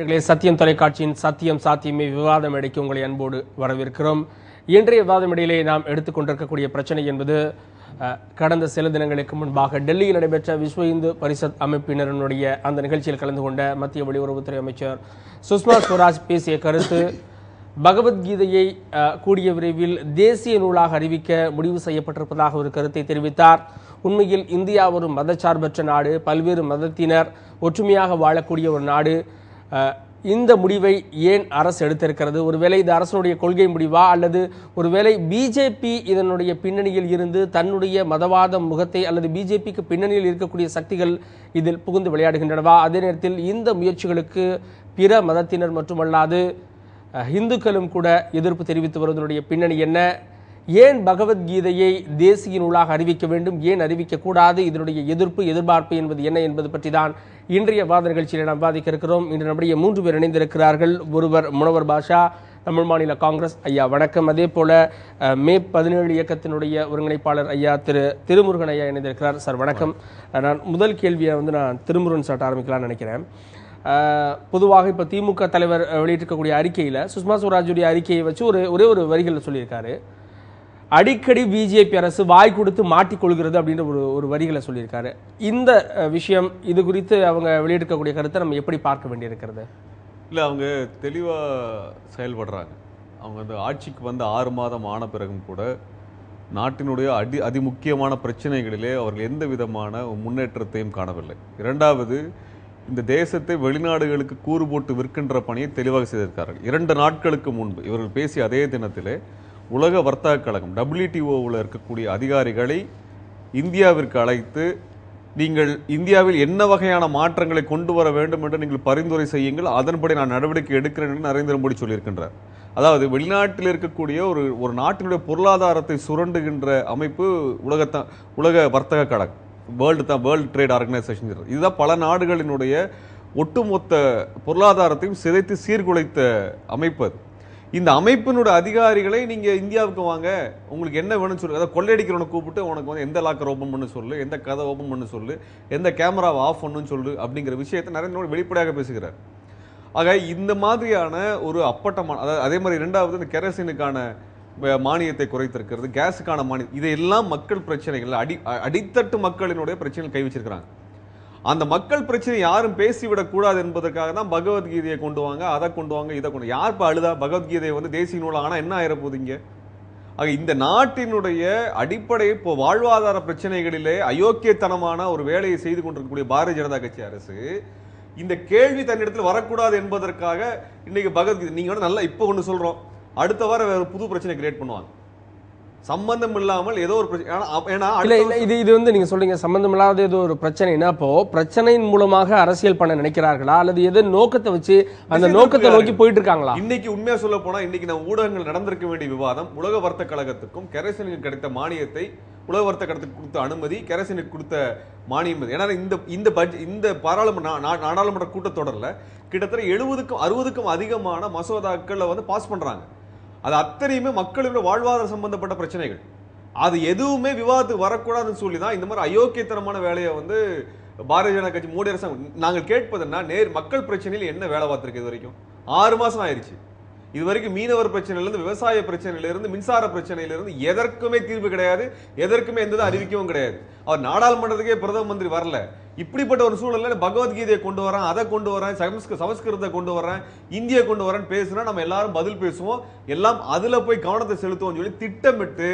எங்களே சத்தியம் தொலைக்காட்சியின் சத்தியம் சாத்தியமே விவாத மேடைக்கு உங்களை அன்போடு வரவேற்கிறோம் இன்றைய விவாத மேடையிலே நாம் எடுத்துக்கொண்டிருக்கக்கூடிய பிரச்சனை என்பது கடந்த சில தினங்களுக்கு முன்பாக டெல்லியில் நடைபெற்ற விஸ்வ இந்து பரிஷத் அமைப்பினருடைய அந்த நிகழ்ச்சியில் கலந்து கொண்ட மத்திய வெளியுறவுத்துறை அமைச்சர் சுஷ்மா ஸ்வராஜ் பேசிய கருத்து பகவத்கீதையை கூடிய விரைவில் தேசிய நூலாக அறிவிக்க முடிவு செய்யப்பட்டிருப்பதாக ஒரு கருத்தை தெரிவித்தார் உண்மையில் இந்தியா ஒரு மதச்சார்பற்ற நாடு பல்வேறு மதத்தினர் ஒற்றுமையாக வாழக்கூடிய ஒரு நாடு இந்த முடிவை ஏன் அரசு எடுத்திருக்கிறது ஒருவேளை இது அரசனுடைய கொள்கை முடிவா அல்லது ஒருவேளை பிஜேபி இதனுடைய பின்னணியில் இருந்து தன்னுடைய மதவாத முகத்தை அல்லது பிஜேபிக்கு பின்னணியில் இருக்கக்கூடிய சக்திகள் இதில் புகுந்து விளையாடுகின்றனவா அதே நேரத்தில் இந்த முயற்சிகளுக்கு பிற மதத்தினர் மட்டுமல்லாது இந்துக்களும் கூட எதிர்ப்பு தெரிவித்து வருவதனுடைய பின்னணி என்ன ஏன் பகவத்கீதையை தேசிய நூலாக அறிவிக்க வேண்டும் ஏன் அறிவிக்கக்கூடாது இதனுடைய எதிர்ப்பு எதிர்பார்ப்பு என்பது என்ன என்பது பற்றி தான் இன்றைய வாத நிகழ்ச்சியில் நாம் வாதிக்க இருக்கிறோம் இன்று நம்முடைய மூன்று பேர் இணைந்திருக்கிறார்கள் ஒருவர் முனவர் பாஷா தமிழ் மாநில காங்கிரஸ் ஐயா வணக்கம் அதே போல மே பதினேழு இயக்கத்தினுடைய ஒருங்கிணைப்பாளர் ஐயா திரு திருமுருகன் ஐயா இணைந்திருக்கிறார் சார் வணக்கம் நான் முதல் கேள்வியை வந்து நான் திருமுருகன் சார் ஆரம்பிக்கலாம்னு நினைக்கிறேன் பொதுவாக இப்போ திமுக தலைவர் வெளியிட்டிருக்கக்கூடிய அறிக்கையில் சுஷ்மா சுவராஜுடைய அறிக்கையை வச்சு ஒரு ஒரே ஒரு வரிகளில் சொல்லியிருக்காரு அடிக்கடி பிஜேபி அரசு வாய் கொடுத்து மாட்டிக்கொள்கிறது அப்படின்ற ஒரு ஒரு வரிகளை சொல்லியிருக்காரு இந்த விஷயம் இது குறித்து அவங்க வெளியெடுக்கக்கூடிய கருத்தை நம்ம எப்படி பார்க்க வேண்டியிருக்கிறது இல்லை அவங்க தெளிவாக செயல்படுறாங்க அவங்க அந்த ஆட்சிக்கு வந்து ஆறு மாதம் ஆன பிறகும் கூட நாட்டினுடைய அடி அதிமுக்கியமான பிரச்சனைகளிலே அவர்கள் எந்த விதமான முன்னேற்றத்தையும் காணவில்லை இரண்டாவது இந்த தேசத்தை வெளிநாடுகளுக்கு கூறு போட்டு விற்கின்ற பணியை தெளிவாக செய்திருக்கார்கள் இரண்டு நாட்களுக்கு முன்பு இவர்கள் பேசிய அதே தினத்திலே உலக வர்த்தக கழகம் டபிள்யூடிஓவில் இருக்கக்கூடிய அதிகாரிகளை இந்தியாவிற்கு அழைத்து நீங்கள் இந்தியாவில் என்ன வகையான மாற்றங்களை கொண்டு வர வேண்டும் என்று நீங்கள் பரிந்துரை செய்யுங்கள் அதன்படி நான் நடவடிக்கை எடுக்கிறேன் என்று நரேந்திர மோடி சொல்லியிருக்கின்றார் அதாவது வெளிநாட்டில் இருக்கக்கூடிய ஒரு ஒரு நாட்டினுடைய பொருளாதாரத்தை சுரண்டுகின்ற அமைப்பு உலகத்த உலக வர்த்தக கழகம் வேர்ல்டு தான் வேர்ல்டு ட்ரேட் ஆர்கனைசேஷன் இதுதான் பல நாடுகளினுடைய ஒட்டுமொத்த பொருளாதாரத்தையும் சிதைத்து சீர்குலைத்த அமைப்பு அது இந்த அமைப்பினோட அதிகாரிகளை நீங்கள் இந்தியாவுக்கு வாங்க உங்களுக்கு என்ன வேணும்னு சொல்லு அதாவது கொள்ளையடிக்கிறவனை கூப்பிட்டு உனக்கு வந்து எந்த லாக்கர் ஓப்பன் பண்ணு சொல்லு எந்த கதை ஓப்பன் பண்ணு சொல்லு எந்த கேமராவை ஆஃப் பண்ணுன்னு சொல்லு அப்படிங்கிற விஷயத்தை நரேந்திர மோடி வெளிப்படையாக பேசுகிறார் ஆக இந்த மாதிரியான ஒரு அப்பட்டமான அதாவது அதே மாதிரி ரெண்டாவது இந்த கெரசினுக்கான மானியத்தை குறைத்திருக்கிறது கேஸுக்கான மானியம் இதையெல்லாம் மக்கள் பிரச்சனைகள் அடி அடித்தட்டு மக்களினுடைய பிரச்சனைகள் கை வச்சிருக்கிறாங்க அந்த மக்கள் பிரச்சனை யாரும் பேசிவிடக்கூடாது என்பதற்காக தான் பகவத்கீதையை கொண்டு வாங்க அதை கொண்டு வாங்க இதை கொண்டு யார் இப்போ அழுதா பகவத்கீதையை வந்து தேசிய நூலாக ஆனால் என்ன ஆயிரப்போகுது இங்கே ஆக இந்த நாட்டினுடைய அடிப்படை இப்போ வாழ்வாதார பிரச்சனைகளிலே அயோக்கியத்தனமான ஒரு வேலையை செய்து கொண்டிருக்கக்கூடிய பாரதிய ஜனதா கட்சி அரசு இந்த கேள்வி தன்னிடத்தில் வரக்கூடாது என்பதற்காக இன்னைக்கு பகவத்கீதை நீங்கள் வந்து நல்லா இப்போ ஒன்று சொல்கிறோம் அடுத்த வாரம் வேறு புது பிரச்சனை கிரியேட் பண்ணுவாங்க சம்பந்தம் இல்லாமல் ஏதோ ஒரு ஏன்னா இது இது வந்து நீங்க சொல்றீங்க சம்பந்தம் இல்லாத ஏதோ ஒரு பிரச்சனைனா அப்போ பிரச்சனையின் மூலமாக அரசியல் பண்ண நினைக்கிறார்களா அல்லது எது நோக்கத்தை வச்சு அந்த நோக்கத்தை நோக்கி போயிட்டு இருக்காங்களா இன்னைக்கு உண்மையா சொல்ல போனா இன்னைக்கு நம்ம ஊடகங்கள் நடந்திருக்க வேண்டிய விவாதம் உலக வர்த்தக கழகத்துக்கும் கெரசனுக்கு கிடைத்த மானியத்தை உலக வர்த்தக கழகத்துக்கு கொடுத்த அனுமதி கெரசனுக்கு கொடுத்த மானியம் ஏன்னா இந்த இந்த பட்ஜெட் இந்த பாராளுமன்ற நாடாளுமன்ற கூட்டத்தொடரில் கிட்டத்தட்ட எழுபதுக்கும் அறுபதுக்கும் அதிகமான மசோதாக்களை வந்து பாஸ் பண்றாங்க அது அத்தனையுமே மக்களுடைய வாழ்வாதார சம்பந்தப்பட்ட பிரச்சனைகள் அது எதுவுமே விவாதத்துக்கு வரக்கூடாதுன்னு சொல்லி தான் இந்த மாதிரி அயோக்கியத்தனமான வேலையை வந்து பாரதிய ஜனதா கட்சி மோடி அரசாங்கம் நாங்கள் கேட்பதுன்னா நேர் மக்கள் பிரச்சனையில் என்ன வேலை பார்த்துருக்கு இது வரைக்கும் ஆறு மாதம் ஆயிடுச்சு இது வரைக்கும் மீனவர் பிரச்சனையிலேருந்து விவசாய பிரச்சனையிலேருந்து மின்சார பிரச்சனையிலேருந்து எதற்குமே தீர்வு கிடையாது எதற்குமே எந்த அறிவிக்கவும் கிடையாது அவர் நாடாளுமன்றத்துக்கே பிரதம மந்திரி வரல இப்படிப்பட்ட ஒரு சூழலில் பகவத்கீதையை கொண்டு வரேன் அதை கொண்டு வரேன் சமஸ்க சமஸ்கிருதத்தை கொண்டு வரேன் இந்தியை கொண்டு வரேன் பேசுனா நம்ம எல்லாரும் பதில் பேசுவோம் எல்லாம் அதில் போய் கவனத்தை செலுத்துவோம் சொல்லி திட்டமிட்டு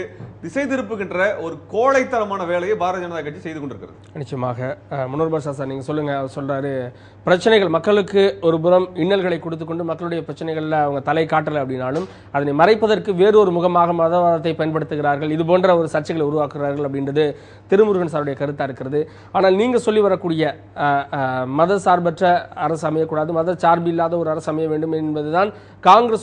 திசை திருப்புகின்ற ஒரு கோழைத்தனமான வேலையை பாரதிய ஜனதா கட்சி செய்து கொண்டிருக்கிறது நிச்சயமாக முன்னோர் சார் நீங்கள் சொல்லுங்கள் சொல்கிறாரு பிரச்சனைகள் மக்களுக்கு ஒரு புறம் இன்னல்களை கொடுத்து கொண்டு மக்களுடைய பிரச்சனைகளில் அவங்க தலை காட்டலை அப்படின்னாலும் அதனை மறைப்பதற்கு வேறு ஒரு முகமாக மதவாதத்தை பயன்படுத்துகிறார்கள் இது போன்ற ஒரு சர்ச்சைகளை உருவாக்குறார்கள் அப்படின்றது திருமுருகன் சாருடைய கருத்தாக இருக்கிறது ஆனால் நீங்கள் சொல்லி வரக்கூடிய மத சார்பற்ற அரசு அமையக்கூடாது மத சார்பு இல்லாத ஒரு அரசு அமைய வேண்டும் என்பதுதான்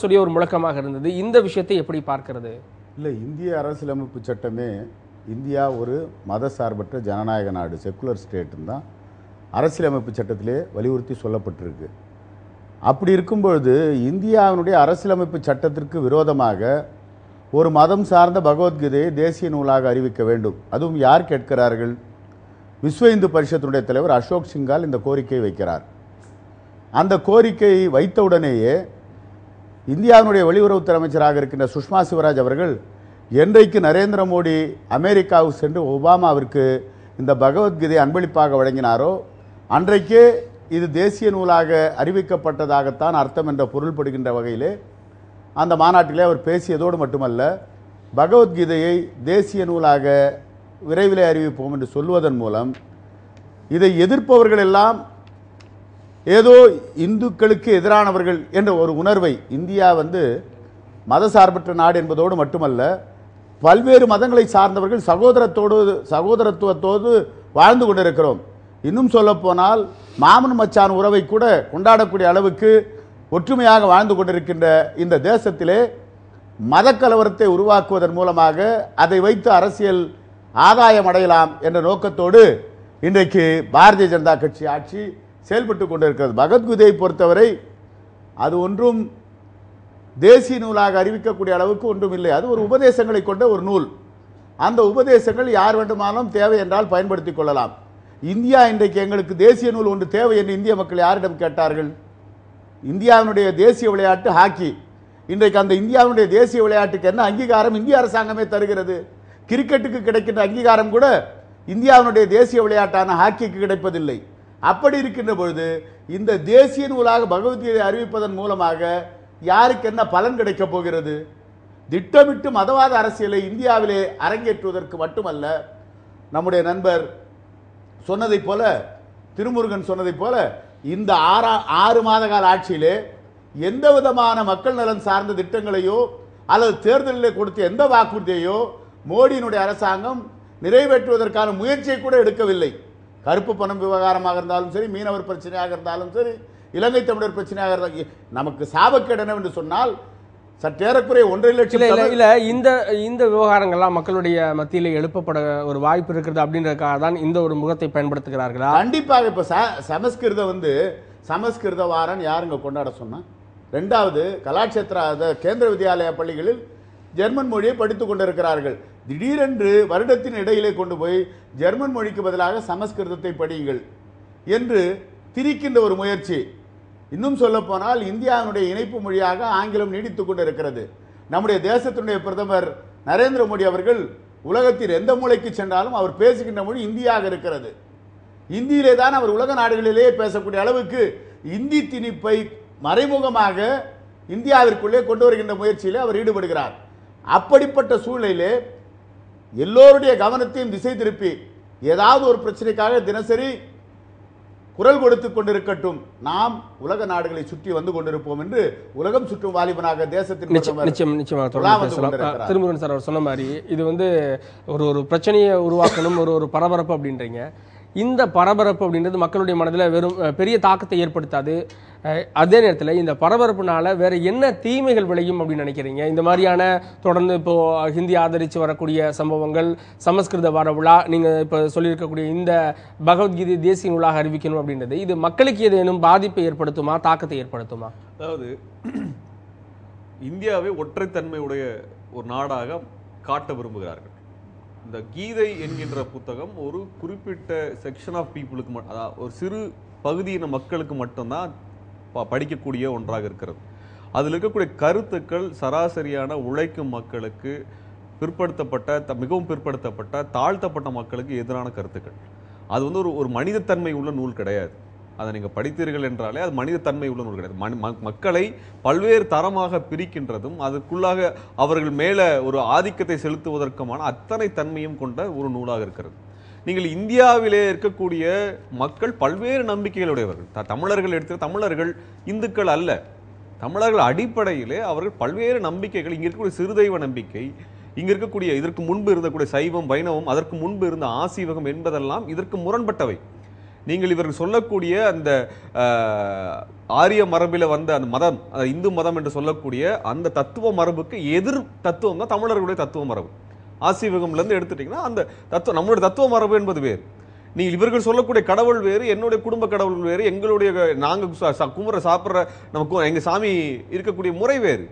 உடைய ஒரு முழக்கமாக இருந்தது இந்த விஷயத்தை எப்படி பார்க்கிறது இல்லை இந்திய அரசியலமைப்பு சட்டமே இந்தியா ஒரு மத சார்பற்ற ஜனநாயக நாடு செக்குலர் ஸ்டேட்டுன்னு தான் அரசியலமைப்பு சட்டத்திலே வலியுறுத்தி சொல்லப்பட்டிருக்கு அப்படி இருக்கும்பொழுது இந்தியாவினுடைய அரசியலமைப்பு சட்டத்திற்கு விரோதமாக ஒரு மதம் சார்ந்த பகவத்கீதையை தேசிய நூலாக அறிவிக்க வேண்டும் அதுவும் யார் கேட்கிறார்கள் விஸ்வ இந்து பரிஷத்தினுடைய தலைவர் அசோக் சிங்கால் இந்த கோரிக்கையை வைக்கிறார் அந்த கோரிக்கை வைத்தவுடனேயே இந்தியாவினுடைய வெளியுறவுத்துறை அமைச்சராக இருக்கின்ற சுஷ்மா சிவராஜ் அவர்கள் என்றைக்கு நரேந்திர மோடி அமெரிக்காவுக்கு சென்று ஒபாமாவிற்கு இந்த பகவத்கீதை அன்பளிப்பாக வழங்கினாரோ அன்றைக்கே இது தேசிய நூலாக அறிவிக்கப்பட்டதாகத்தான் அர்த்தம் என்ற பொருள்படுகின்ற வகையிலே அந்த மாநாட்டிலே அவர் பேசியதோடு மட்டுமல்ல பகவத்கீதையை தேசிய நூலாக விரைவில் அறிவிப்போம் என்று சொல்வதன் மூலம் இதை எதிர்ப்பவர்கள் எல்லாம் ஏதோ இந்துக்களுக்கு எதிரானவர்கள் என்ற ஒரு உணர்வை இந்தியா வந்து மதசார்பற்ற நாடு என்பதோடு மட்டுமல்ல பல்வேறு மதங்களை சார்ந்தவர்கள் சகோதரத்தோடு சகோதரத்துவத்தோடு வாழ்ந்து கொண்டிருக்கிறோம் இன்னும் சொல்லப்போனால் மாமன் மச்சான் உறவை கூட கொண்டாடக்கூடிய அளவுக்கு ஒற்றுமையாக வாழ்ந்து கொண்டிருக்கின்ற இந்த தேசத்திலே மதக்கலவரத்தை உருவாக்குவதன் மூலமாக அதை வைத்து அரசியல் ஆதாயம் அடையலாம் என்ற நோக்கத்தோடு இன்றைக்கு பாரதிய ஜனதா கட்சி ஆட்சி செயல்பட்டு கொண்டிருக்கிறது பகத்குதியை பொறுத்தவரை அது ஒன்றும் தேசிய நூலாக அறிவிக்கக்கூடிய அளவுக்கு ஒன்றும் இல்லை அது ஒரு உபதேசங்களை கொண்ட ஒரு நூல் அந்த உபதேசங்கள் யார் வேண்டுமானாலும் தேவை என்றால் பயன்படுத்திக் கொள்ளலாம் இந்தியா இன்றைக்கு எங்களுக்கு தேசிய நூல் ஒன்று தேவை என்று இந்திய மக்கள் யாரிடம் கேட்டார்கள் இந்தியாவினுடைய தேசிய விளையாட்டு ஹாக்கி இன்றைக்கு அந்த இந்தியாவினுடைய தேசிய விளையாட்டுக்கு என்ன அங்கீகாரம் இந்திய அரசாங்கமே தருகிறது கிரிக்கெட்டுக்கு கிடைக்கின்ற அங்கீகாரம் கூட இந்தியாவினுடைய தேசிய விளையாட்டான ஹாக்கிக்கு கிடைப்பதில்லை அப்படி இருக்கின்ற பொழுது இந்த தேசிய நூலாக பகவத்கீதை அறிவிப்பதன் மூலமாக யாருக்கு என்ன பலன் கிடைக்கப் போகிறது திட்டமிட்டு மதவாத அரசியலை இந்தியாவிலே அரங்கேற்றுவதற்கு மட்டுமல்ல நம்முடைய நண்பர் சொன்னதைப் போல திருமுருகன் சொன்னதைப் போல இந்த ஆறா ஆறு மாத கால ஆட்சியிலே எந்த விதமான மக்கள் நலன் சார்ந்த திட்டங்களையோ அல்லது தேர்தலில் கொடுத்த எந்த வாக்குறுதியையோ மோடியினுடைய அரசாங்கம் நிறைவேற்றுவதற்கான முயற்சியை கூட எடுக்கவில்லை கருப்பு பணம் விவகாரமாக இருந்தாலும் சரி மீனவர் பிரச்சனையாக இருந்தாலும் சரி இலங்கை தமிழர் பிரச்சனையாக இருந்தால் நமக்கு சாபக்கேடு என்று சொன்னால் சற்றேறக்குறைய ஒன்றரை லட்சம் இல்லை இல்லை இந்த இந்த விவகாரங்கள்லாம் மக்களுடைய மத்தியில் எழுப்பப்பட ஒரு வாய்ப்பு இருக்கிறது அப்படின்றதுக்காக தான் இந்த ஒரு முகத்தை பயன்படுத்துகிறார்களா கண்டிப்பாக இப்போ ச சமஸ்கிருத வந்து சமஸ்கிருத வாரம் யாருங்க கொண்டாட சொன்னால் ரெண்டாவது கலாட்சேத்திர கேந்திர வித்யாலய பள்ளிகளில் ஜெர்மன் மொழியை படித்து கொண்டிருக்கிறார்கள் திடீரென்று வருடத்தின் இடையிலே கொண்டு போய் ஜெர்மன் மொழிக்கு பதிலாக சமஸ்கிருதத்தை படியுங்கள் என்று திரிக்கின்ற ஒரு முயற்சி இன்னும் சொல்லப்போனால் இந்தியாவினுடைய இணைப்பு மொழியாக ஆங்கிலம் நீடித்து கொண்டு இருக்கிறது நம்முடைய தேசத்தினுடைய பிரதமர் நரேந்திர மோடி அவர்கள் உலகத்தில் எந்த மூளைக்கு சென்றாலும் அவர் பேசுகின்ற மொழி இந்தியாக இருக்கிறது இந்தியிலே தான் அவர் உலக நாடுகளிலேயே பேசக்கூடிய அளவுக்கு இந்தி திணிப்பை மறைமுகமாக இந்தியாவிற்குள்ளே கொண்டு வருகின்ற முயற்சியிலே அவர் ஈடுபடுகிறார் அப்படிப்பட்ட சூழ்நிலையிலே எல்லோருடைய கவனத்தையும் திசை திருப்பி ஏதாவது ஒரு பிரச்சனைக்காக தினசரி குரல் கொடுத்து கொண்டிருக்கட்டும் நாம் உலக நாடுகளை சுற்றி வந்து கொண்டிருப்போம் என்று உலகம் சுற்றும் வாலிபனாக தேசத்தின் திருமுருகன் சார் அவர் சொன்ன மாதிரி இது வந்து ஒரு ஒரு பிரச்சனையை உருவாக்கணும் ஒரு ஒரு பரபரப்பு அப்படின்றீங்க இந்த பரபரப்பு அப்படின்றது மக்களுடைய மனதில் வெறும் பெரிய தாக்கத்தை ஏற்படுத்தாது அதே நேரத்தில் இந்த பரபரப்புனால வேறு என்ன தீமைகள் விளையும் அப்படின்னு நினைக்கிறீங்க இந்த மாதிரியான தொடர்ந்து இப்போது ஹிந்தி ஆதரித்து வரக்கூடிய சம்பவங்கள் சமஸ்கிருத வார விழா நீங்கள் இப்போ சொல்லியிருக்கக்கூடிய இந்த பகவத்கீதை தேசிய நூலாக அறிவிக்கணும் அப்படின்றது இது மக்களுக்கு ஏதேனும் பாதிப்பை ஏற்படுத்துமா தாக்கத்தை ஏற்படுத்துமா அதாவது இந்தியாவை ஒற்றைத்தன்மையுடைய ஒரு நாடாக காட்ட விரும்புகிறார்கள் இந்த கீதை என்கின்ற புத்தகம் ஒரு குறிப்பிட்ட செக்ஷன் ஆஃப் பீப்புளுக்கு மட்டும் அதாவது ஒரு சிறு பகுதியின மக்களுக்கு மட்டும்தான் படிக்கக்கூடிய ஒன்றாக இருக்கிறது அதில் இருக்கக்கூடிய கருத்துக்கள் சராசரியான உழைக்கும் மக்களுக்கு பிற்படுத்தப்பட்ட மிகவும் பிற்படுத்தப்பட்ட தாழ்த்தப்பட்ட மக்களுக்கு எதிரான கருத்துக்கள் அது வந்து ஒரு ஒரு மனிதத்தன்மை உள்ள நூல் கிடையாது அதை நீங்கள் படித்தீர்கள் என்றாலே அது மனித தன்மை உள்ள நூல் கிடையாது மக்களை பல்வேறு தரமாக பிரிக்கின்றதும் அதற்குள்ளாக அவர்கள் மேலே ஒரு ஆதிக்கத்தை செலுத்துவதற்குமான அத்தனை தன்மையும் கொண்ட ஒரு நூலாக இருக்கிறது நீங்கள் இந்தியாவிலே இருக்கக்கூடிய மக்கள் பல்வேறு நம்பிக்கைகளுடையவர்கள் தமிழர்கள் எடுத்து தமிழர்கள் இந்துக்கள் அல்ல தமிழர்கள் அடிப்படையிலே அவர்கள் பல்வேறு நம்பிக்கைகள் இங்கே இருக்கக்கூடிய சிறுதெய்வ நம்பிக்கை இங்கே இருக்கக்கூடிய இதற்கு முன்பு இருந்தக்கூடிய சைவம் வைணவம் அதற்கு முன்பு இருந்த ஆசீவகம் என்பதெல்லாம் இதற்கு முரண்பட்டவை நீங்கள் இவர்கள் சொல்லக்கூடிய அந்த ஆரிய மரபில் வந்த அந்த மதம் இந்து மதம் என்று சொல்லக்கூடிய அந்த தத்துவ மரபுக்கு எதிர் தத்துவம் தான் தமிழர்களுடைய தத்துவ மரபு ஆசீவகம்லேருந்து எடுத்துட்டீங்கன்னா அந்த தத்துவம் நம்மளுடைய தத்துவ மரபு என்பது வேறு நீங்கள் இவர்கள் சொல்லக்கூடிய கடவுள் வேறு என்னுடைய குடும்ப கடவுள் வேறு எங்களுடைய நாங்கள் கும்புற சாப்பிட்ற நமக்கு எங்கள் சாமி இருக்கக்கூடிய முறை வேறு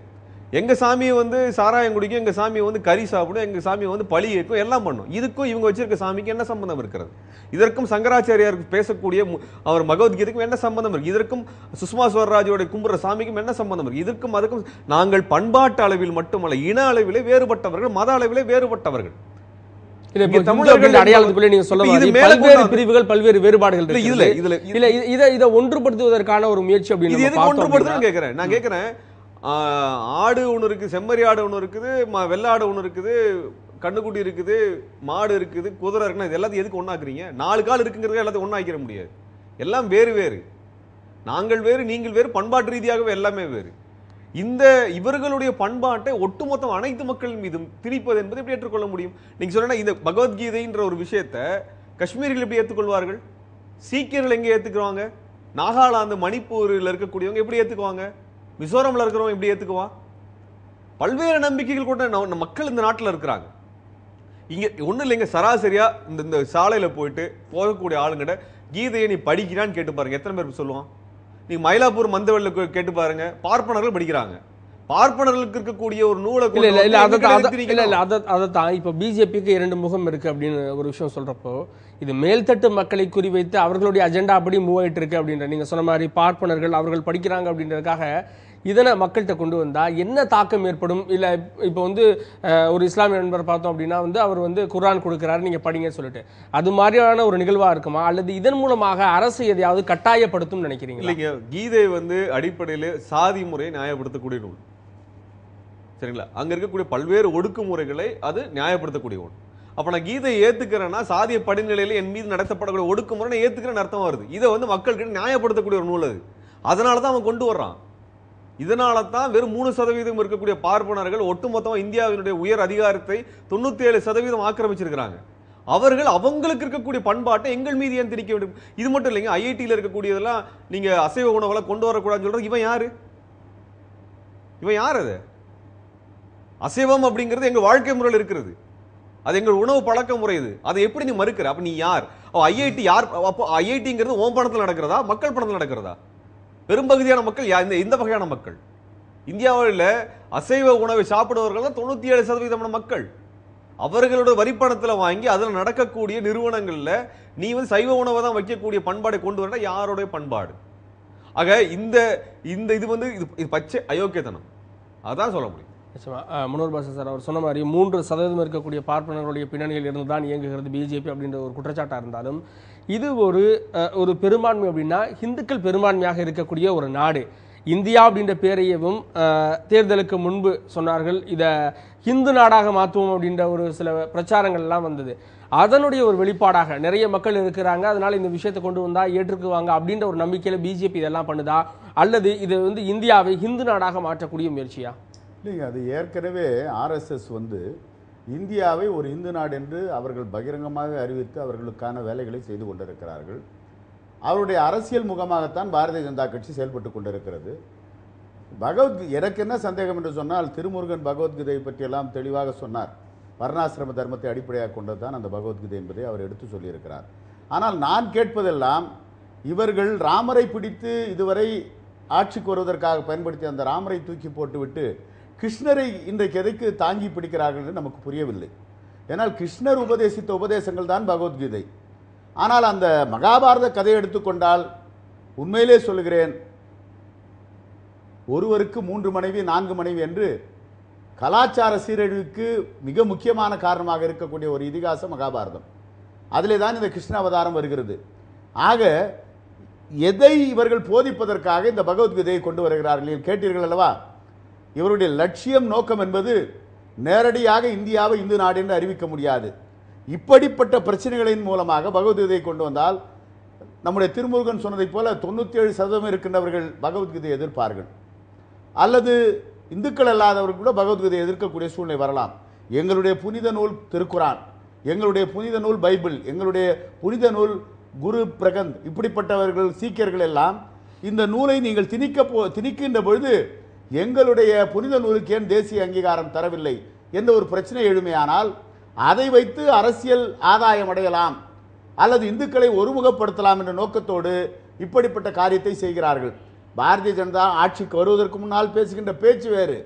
எங்கள் சாமியை வந்து சாராயம் குடிக்கும் எங்கள் சாமியை வந்து கறி சாப்பிடும் எங்கள் சாமியை வந்து பழி ஏற்கும் எல்லாம் பண்ணும் இதுக்கும் இவங்க வச்சிருக்க சாமிக்கு என்ன சம்பந்தம் இருக்கிறது இதற்கும் சங்கராச்சாரியாருக்கு பேசக்கூடிய அவர் பகவத்கீதைக்கும் என்ன சம்பந்தம் இருக்குது இதற்கும் சுஷ்மா ஸ்வராஜோடைய கும்புற சாமிக்கும் என்ன சம்பந்தம் இருக்குது இதற்கும் அதுக்கும் நாங்கள் பண்பாட்டு அளவில் மட்டுமல்ல இன அளவிலே வேறுபட்டவர்கள் மத அளவிலே வேறுபட்டவர்கள் பிரிவுகள் பல்வேறு வேறுபாடுகள் ஒன்றுபடுத்துவதற்கான ஒரு முயற்சி அப்படின்னு நான் கேட்கிறேன் ஆடு ஒன்று இருக்குது செம்மறி ஆடு ஒன்று இருக்குது ம வெள்ளாடு ஒன்று இருக்குது கண்ணுக்குட்டி இருக்குது மாடு இருக்குது குதிரை இருக்குன்னா இது எல்லாத்தையும் எதுக்கு ஒன்றாக்குறீங்க நாலு கால் இருக்குங்கிறத எல்லாத்தையும் ஒன்றாக்கிற முடியாது எல்லாம் வேறு வேறு நாங்கள் வேறு நீங்கள் வேறு பண்பாட்டு ரீதியாகவே எல்லாமே வேறு இந்த இவர்களுடைய பண்பாட்டை ஒட்டுமொத்தம் அனைத்து மக்கள் மீதும் திணிப்பது என்பதை எப்படி ஏற்றுக்கொள்ள முடியும் நீங்கள் சொன்னால் இந்த பகவத்கீதைன்ற ஒரு விஷயத்த காஷ்மீரில் எப்படி ஏற்றுக்கொள்வார்கள் சீக்கியர்கள் எங்கே ஏற்றுக்குவாங்க நாகாலாந்து மணிப்பூரில் இருக்கக்கூடியவங்க எப்படி ஏற்றுக்குவாங்க மிசோரமில் இருக்கிறவன் இப்படி ஏற்றுக்குவான் பல்வேறு நம்பிக்கைகள் கூட மக்கள் இந்த நாட்டில் இருக்கிறாங்க இங்கே ஒன்றும் இல்லைங்க சராசரியாக இந்த இந்த சாலையில் போயிட்டு போகக்கூடிய ஆளுங்கிட்ட கீதையை நீ படிக்கிறான்னு கேட்டு பாருங்க எத்தனை பேருக்கு சொல்லுவான் நீ மயிலாப்பூர் மந்தவெல்ல கேட்டு பாருங்க பார்ப்பனர்கள் படிக்கிறாங்க பார்ப்பனர்களுக்கு இருக்கக்கூடிய ஒரு நூலை இல்ல இல்ல இப்ப பிஜேபிக்கு இரண்டு முகம் இருக்கு அப்படின்னு ஒரு விஷயம் சொல்றப்போ இது மேல்தட்டு மக்களை குறிவைத்து அவர்களுடைய அஜெண்டா அப்படி மூவ் ஆயிட்டு இருக்கு அப்படின்ற நீங்க சொன்ன மாதிரி பார்ப்பனர்கள் அவர்கள் படிக்கிறாங்க அப்படின்றதுக்காக இதனை மக்கள்கிட்ட கொண்டு வந்தால் என்ன தாக்கம் ஏற்படும் இல்லை இப்போ வந்து ஒரு இஸ்லாமிய நண்பர் பார்த்தோம் அப்படின்னா வந்து அவர் வந்து குரான் கொடுக்குறாரு நீங்கள் படிங்கன்னு சொல்லிட்டு அது மாதிரியான ஒரு நிகழ்வாக இருக்குமா அல்லது இதன் மூலமாக அரசு எதையாவது கட்டாயப்படுத்தும் நினைக்கிறீங்க இல்லைங்க கீதை வந்து அடிப்படையில் சாதி முறையை நியாயப்படுத்தக்கூடிய நூல் சரிங்களா அங்கே இருக்கக்கூடிய பல்வேறு ஒடுக்குமுறைகளை அது நியாயப்படுத்தக்கூடிய ஒன்று அப்போ நான் கீதையை ஏற்றுக்கிறேன்னா சாதிய படிநிலையில் என் மீது நடத்தப்படக்கூடிய ஒடுக்குமுறை நான் ஏற்றுக்கிறேன்னு அர்த்தம் வருது இதை வந்து மக்கள்கிட்ட நியாயப்படுத்தக்கூடிய ஒரு நூல் அது அதனால தான் அவன் கொண்டு வர்றான் இதனால தான் வெறும் மூணு சதவீதம் இருக்கக்கூடிய பார்ப்பனர்கள் ஒட்டுமொத்தமாக இந்தியாவினுடைய உயர் அதிகாரத்தை தொண்ணூற்றி ஏழு சதவீதம் ஆக்கிரமிச்சிருக்கிறாங்க அவர்கள் அவங்களுக்கு இருக்கக்கூடிய பண்பாட்டை எங்கள் மீது ஏன் திணிக்க வேண்டும் இது மட்டும் இல்லைங்க ஐஐடியில் இருக்கக்கூடியதெல்லாம் நீங்கள் அசைவ உணவுகளை கொண்டு வரக்கூடாதுன்னு சொல்கிறது இவன் யார் இவன் யார் அது அசைவம் அப்படிங்கிறது எங்கள் வாழ்க்கை முறையில் இருக்கிறது அது எங்கள் உணவு பழக்க முறை இது அதை எப்படி நீ மறுக்கிற அப்போ நீ யார் ஐஐடி யார் அப்போ ஐஐடிங்கிறது ஓம் பணத்தில் நடக்கிறதா மக்கள் பணத்தில் நடக்கிறதா பெரும்பகுதியான மக்கள் இந்த இந்த வகையான மக்கள் இந்தியாவில் அசைவ உணவை சாப்பிடுவர்கள் தான் தொண்ணூற்றி ஏழு சதவீதமான மக்கள் அவர்களோட வரிப்பணத்தில் வாங்கி அதில் நடக்கக்கூடிய நிறுவனங்களில் நீ வந்து சைவ உணவை தான் வைக்கக்கூடிய பண்பாடை கொண்டு வர யாருடைய பண்பாடு ஆக இந்த இந்த இது வந்து இது இது பச்சை அயோக்கியத்தனம் அதான் சொல்ல முடியும் முன்னோர் பாசன் சார் அவர் சொன்ன மாதிரி மூன்று சதவீதம் இருக்கக்கூடிய பார்ப்பனர்களுடைய பின்னணியில் இருந்து தான் இயங்குகிறது பிஜேபி அப்படின்ற ஒரு குற்றச்சாட்டாக இருந்தாலும் இது ஒரு ஒரு பெரும்பான்மை அப்படின்னா இந்துக்கள் பெரும்பான்மையாக இருக்கக்கூடிய ஒரு நாடு இந்தியா அப்படின்ற பேரையவும் தேர்தலுக்கு முன்பு சொன்னார்கள் இதை ஹிந்து நாடாக மாற்றுவோம் அப்படின்ற ஒரு சில பிரச்சாரங்கள்லாம் வந்தது அதனுடைய ஒரு வெளிப்பாடாக நிறைய மக்கள் இருக்கிறாங்க அதனால் இந்த விஷயத்தை கொண்டு வந்தால் ஏற்றுக்குவாங்க அப்படின்ற ஒரு நம்பிக்கையில் பிஜேபி இதெல்லாம் பண்ணுதா அல்லது இது வந்து இந்தியாவை ஹிந்து நாடாக மாற்றக்கூடிய முயற்சியா இல்லைங்க அது ஏற்கனவே ஆர்எஸ்எஸ் வந்து இந்தியாவை ஒரு இந்து நாடு என்று அவர்கள் பகிரங்கமாக அறிவித்து அவர்களுக்கான வேலைகளை செய்து கொண்டிருக்கிறார்கள் அவருடைய அரசியல் முகமாகத்தான் பாரதிய ஜனதா கட்சி செயல்பட்டு கொண்டிருக்கிறது பகவத் எனக்கு என்ன சந்தேகம் என்று சொன்னால் திருமுருகன் பகவத்கீதையை பற்றியெல்லாம் தெளிவாக சொன்னார் வர்ணாசிரம தர்மத்தை அடிப்படையாக கொண்டது தான் அந்த பகவத்கீதை என்பதை அவர் எடுத்து சொல்லியிருக்கிறார் ஆனால் நான் கேட்பதெல்லாம் இவர்கள் ராமரை பிடித்து இதுவரை ஆட்சிக்கு வருவதற்காக பயன்படுத்தி அந்த ராமரை தூக்கி போட்டுவிட்டு கிருஷ்ணரை இன்றைக்கு எதைக்கு தாங்கி பிடிக்கிறார்கள் என்று நமக்கு புரியவில்லை ஏன்னால் கிருஷ்ணர் உபதேசித்த உபதேசங்கள் தான் பகவத்கீதை ஆனால் அந்த மகாபாரத கதையை எடுத்துக்கொண்டால் உண்மையிலே சொல்கிறேன் ஒருவருக்கு மூன்று மனைவி நான்கு மனைவி என்று கலாச்சார சீரழிவுக்கு மிக முக்கியமான காரணமாக இருக்கக்கூடிய ஒரு இதிகாச மகாபாரதம் அதிலே தான் இந்த கிருஷ்ண அவதாரம் வருகிறது ஆக எதை இவர்கள் போதிப்பதற்காக இந்த பகவத்கீதையை கொண்டு வருகிறார்கள் கேட்டீர்கள் அல்லவா இவருடைய லட்சியம் நோக்கம் என்பது நேரடியாக இந்தியாவை இந்து நாடு என்று அறிவிக்க முடியாது இப்படிப்பட்ட பிரச்சனைகளின் மூலமாக பகவத்கீதையை கொண்டு வந்தால் நம்முடைய திருமுருகன் சொன்னதைப் போல தொண்ணூற்றி ஏழு சதவீதம் இருக்கின்றவர்கள் பகவத்கீதை எதிர்ப்பார்கள் அல்லது இந்துக்கள் அல்லாதவர்கள் கூட பகவத்கீதை எதிர்க்கக்கூடிய சூழ்நிலை வரலாம் எங்களுடைய புனித நூல் திருக்குரான் எங்களுடைய புனித நூல் பைபிள் எங்களுடைய புனித நூல் குரு பிரகந்த் இப்படிப்பட்டவர்கள் சீக்கியர்கள் எல்லாம் இந்த நூலை நீங்கள் திணிக்க போ திணிக்கின்ற பொழுது எங்களுடைய புனித நூலுக்கு ஏன் தேசிய அங்கீகாரம் தரவில்லை எந்த ஒரு பிரச்சனை எழுமையானால் அதை வைத்து அரசியல் ஆதாயம் அடையலாம் அல்லது இந்துக்களை ஒருமுகப்படுத்தலாம் என்ற நோக்கத்தோடு இப்படிப்பட்ட காரியத்தை செய்கிறார்கள் பாரதிய ஜனதா ஆட்சிக்கு வருவதற்கு முன்னால் பேசுகின்ற பேச்சு வேறு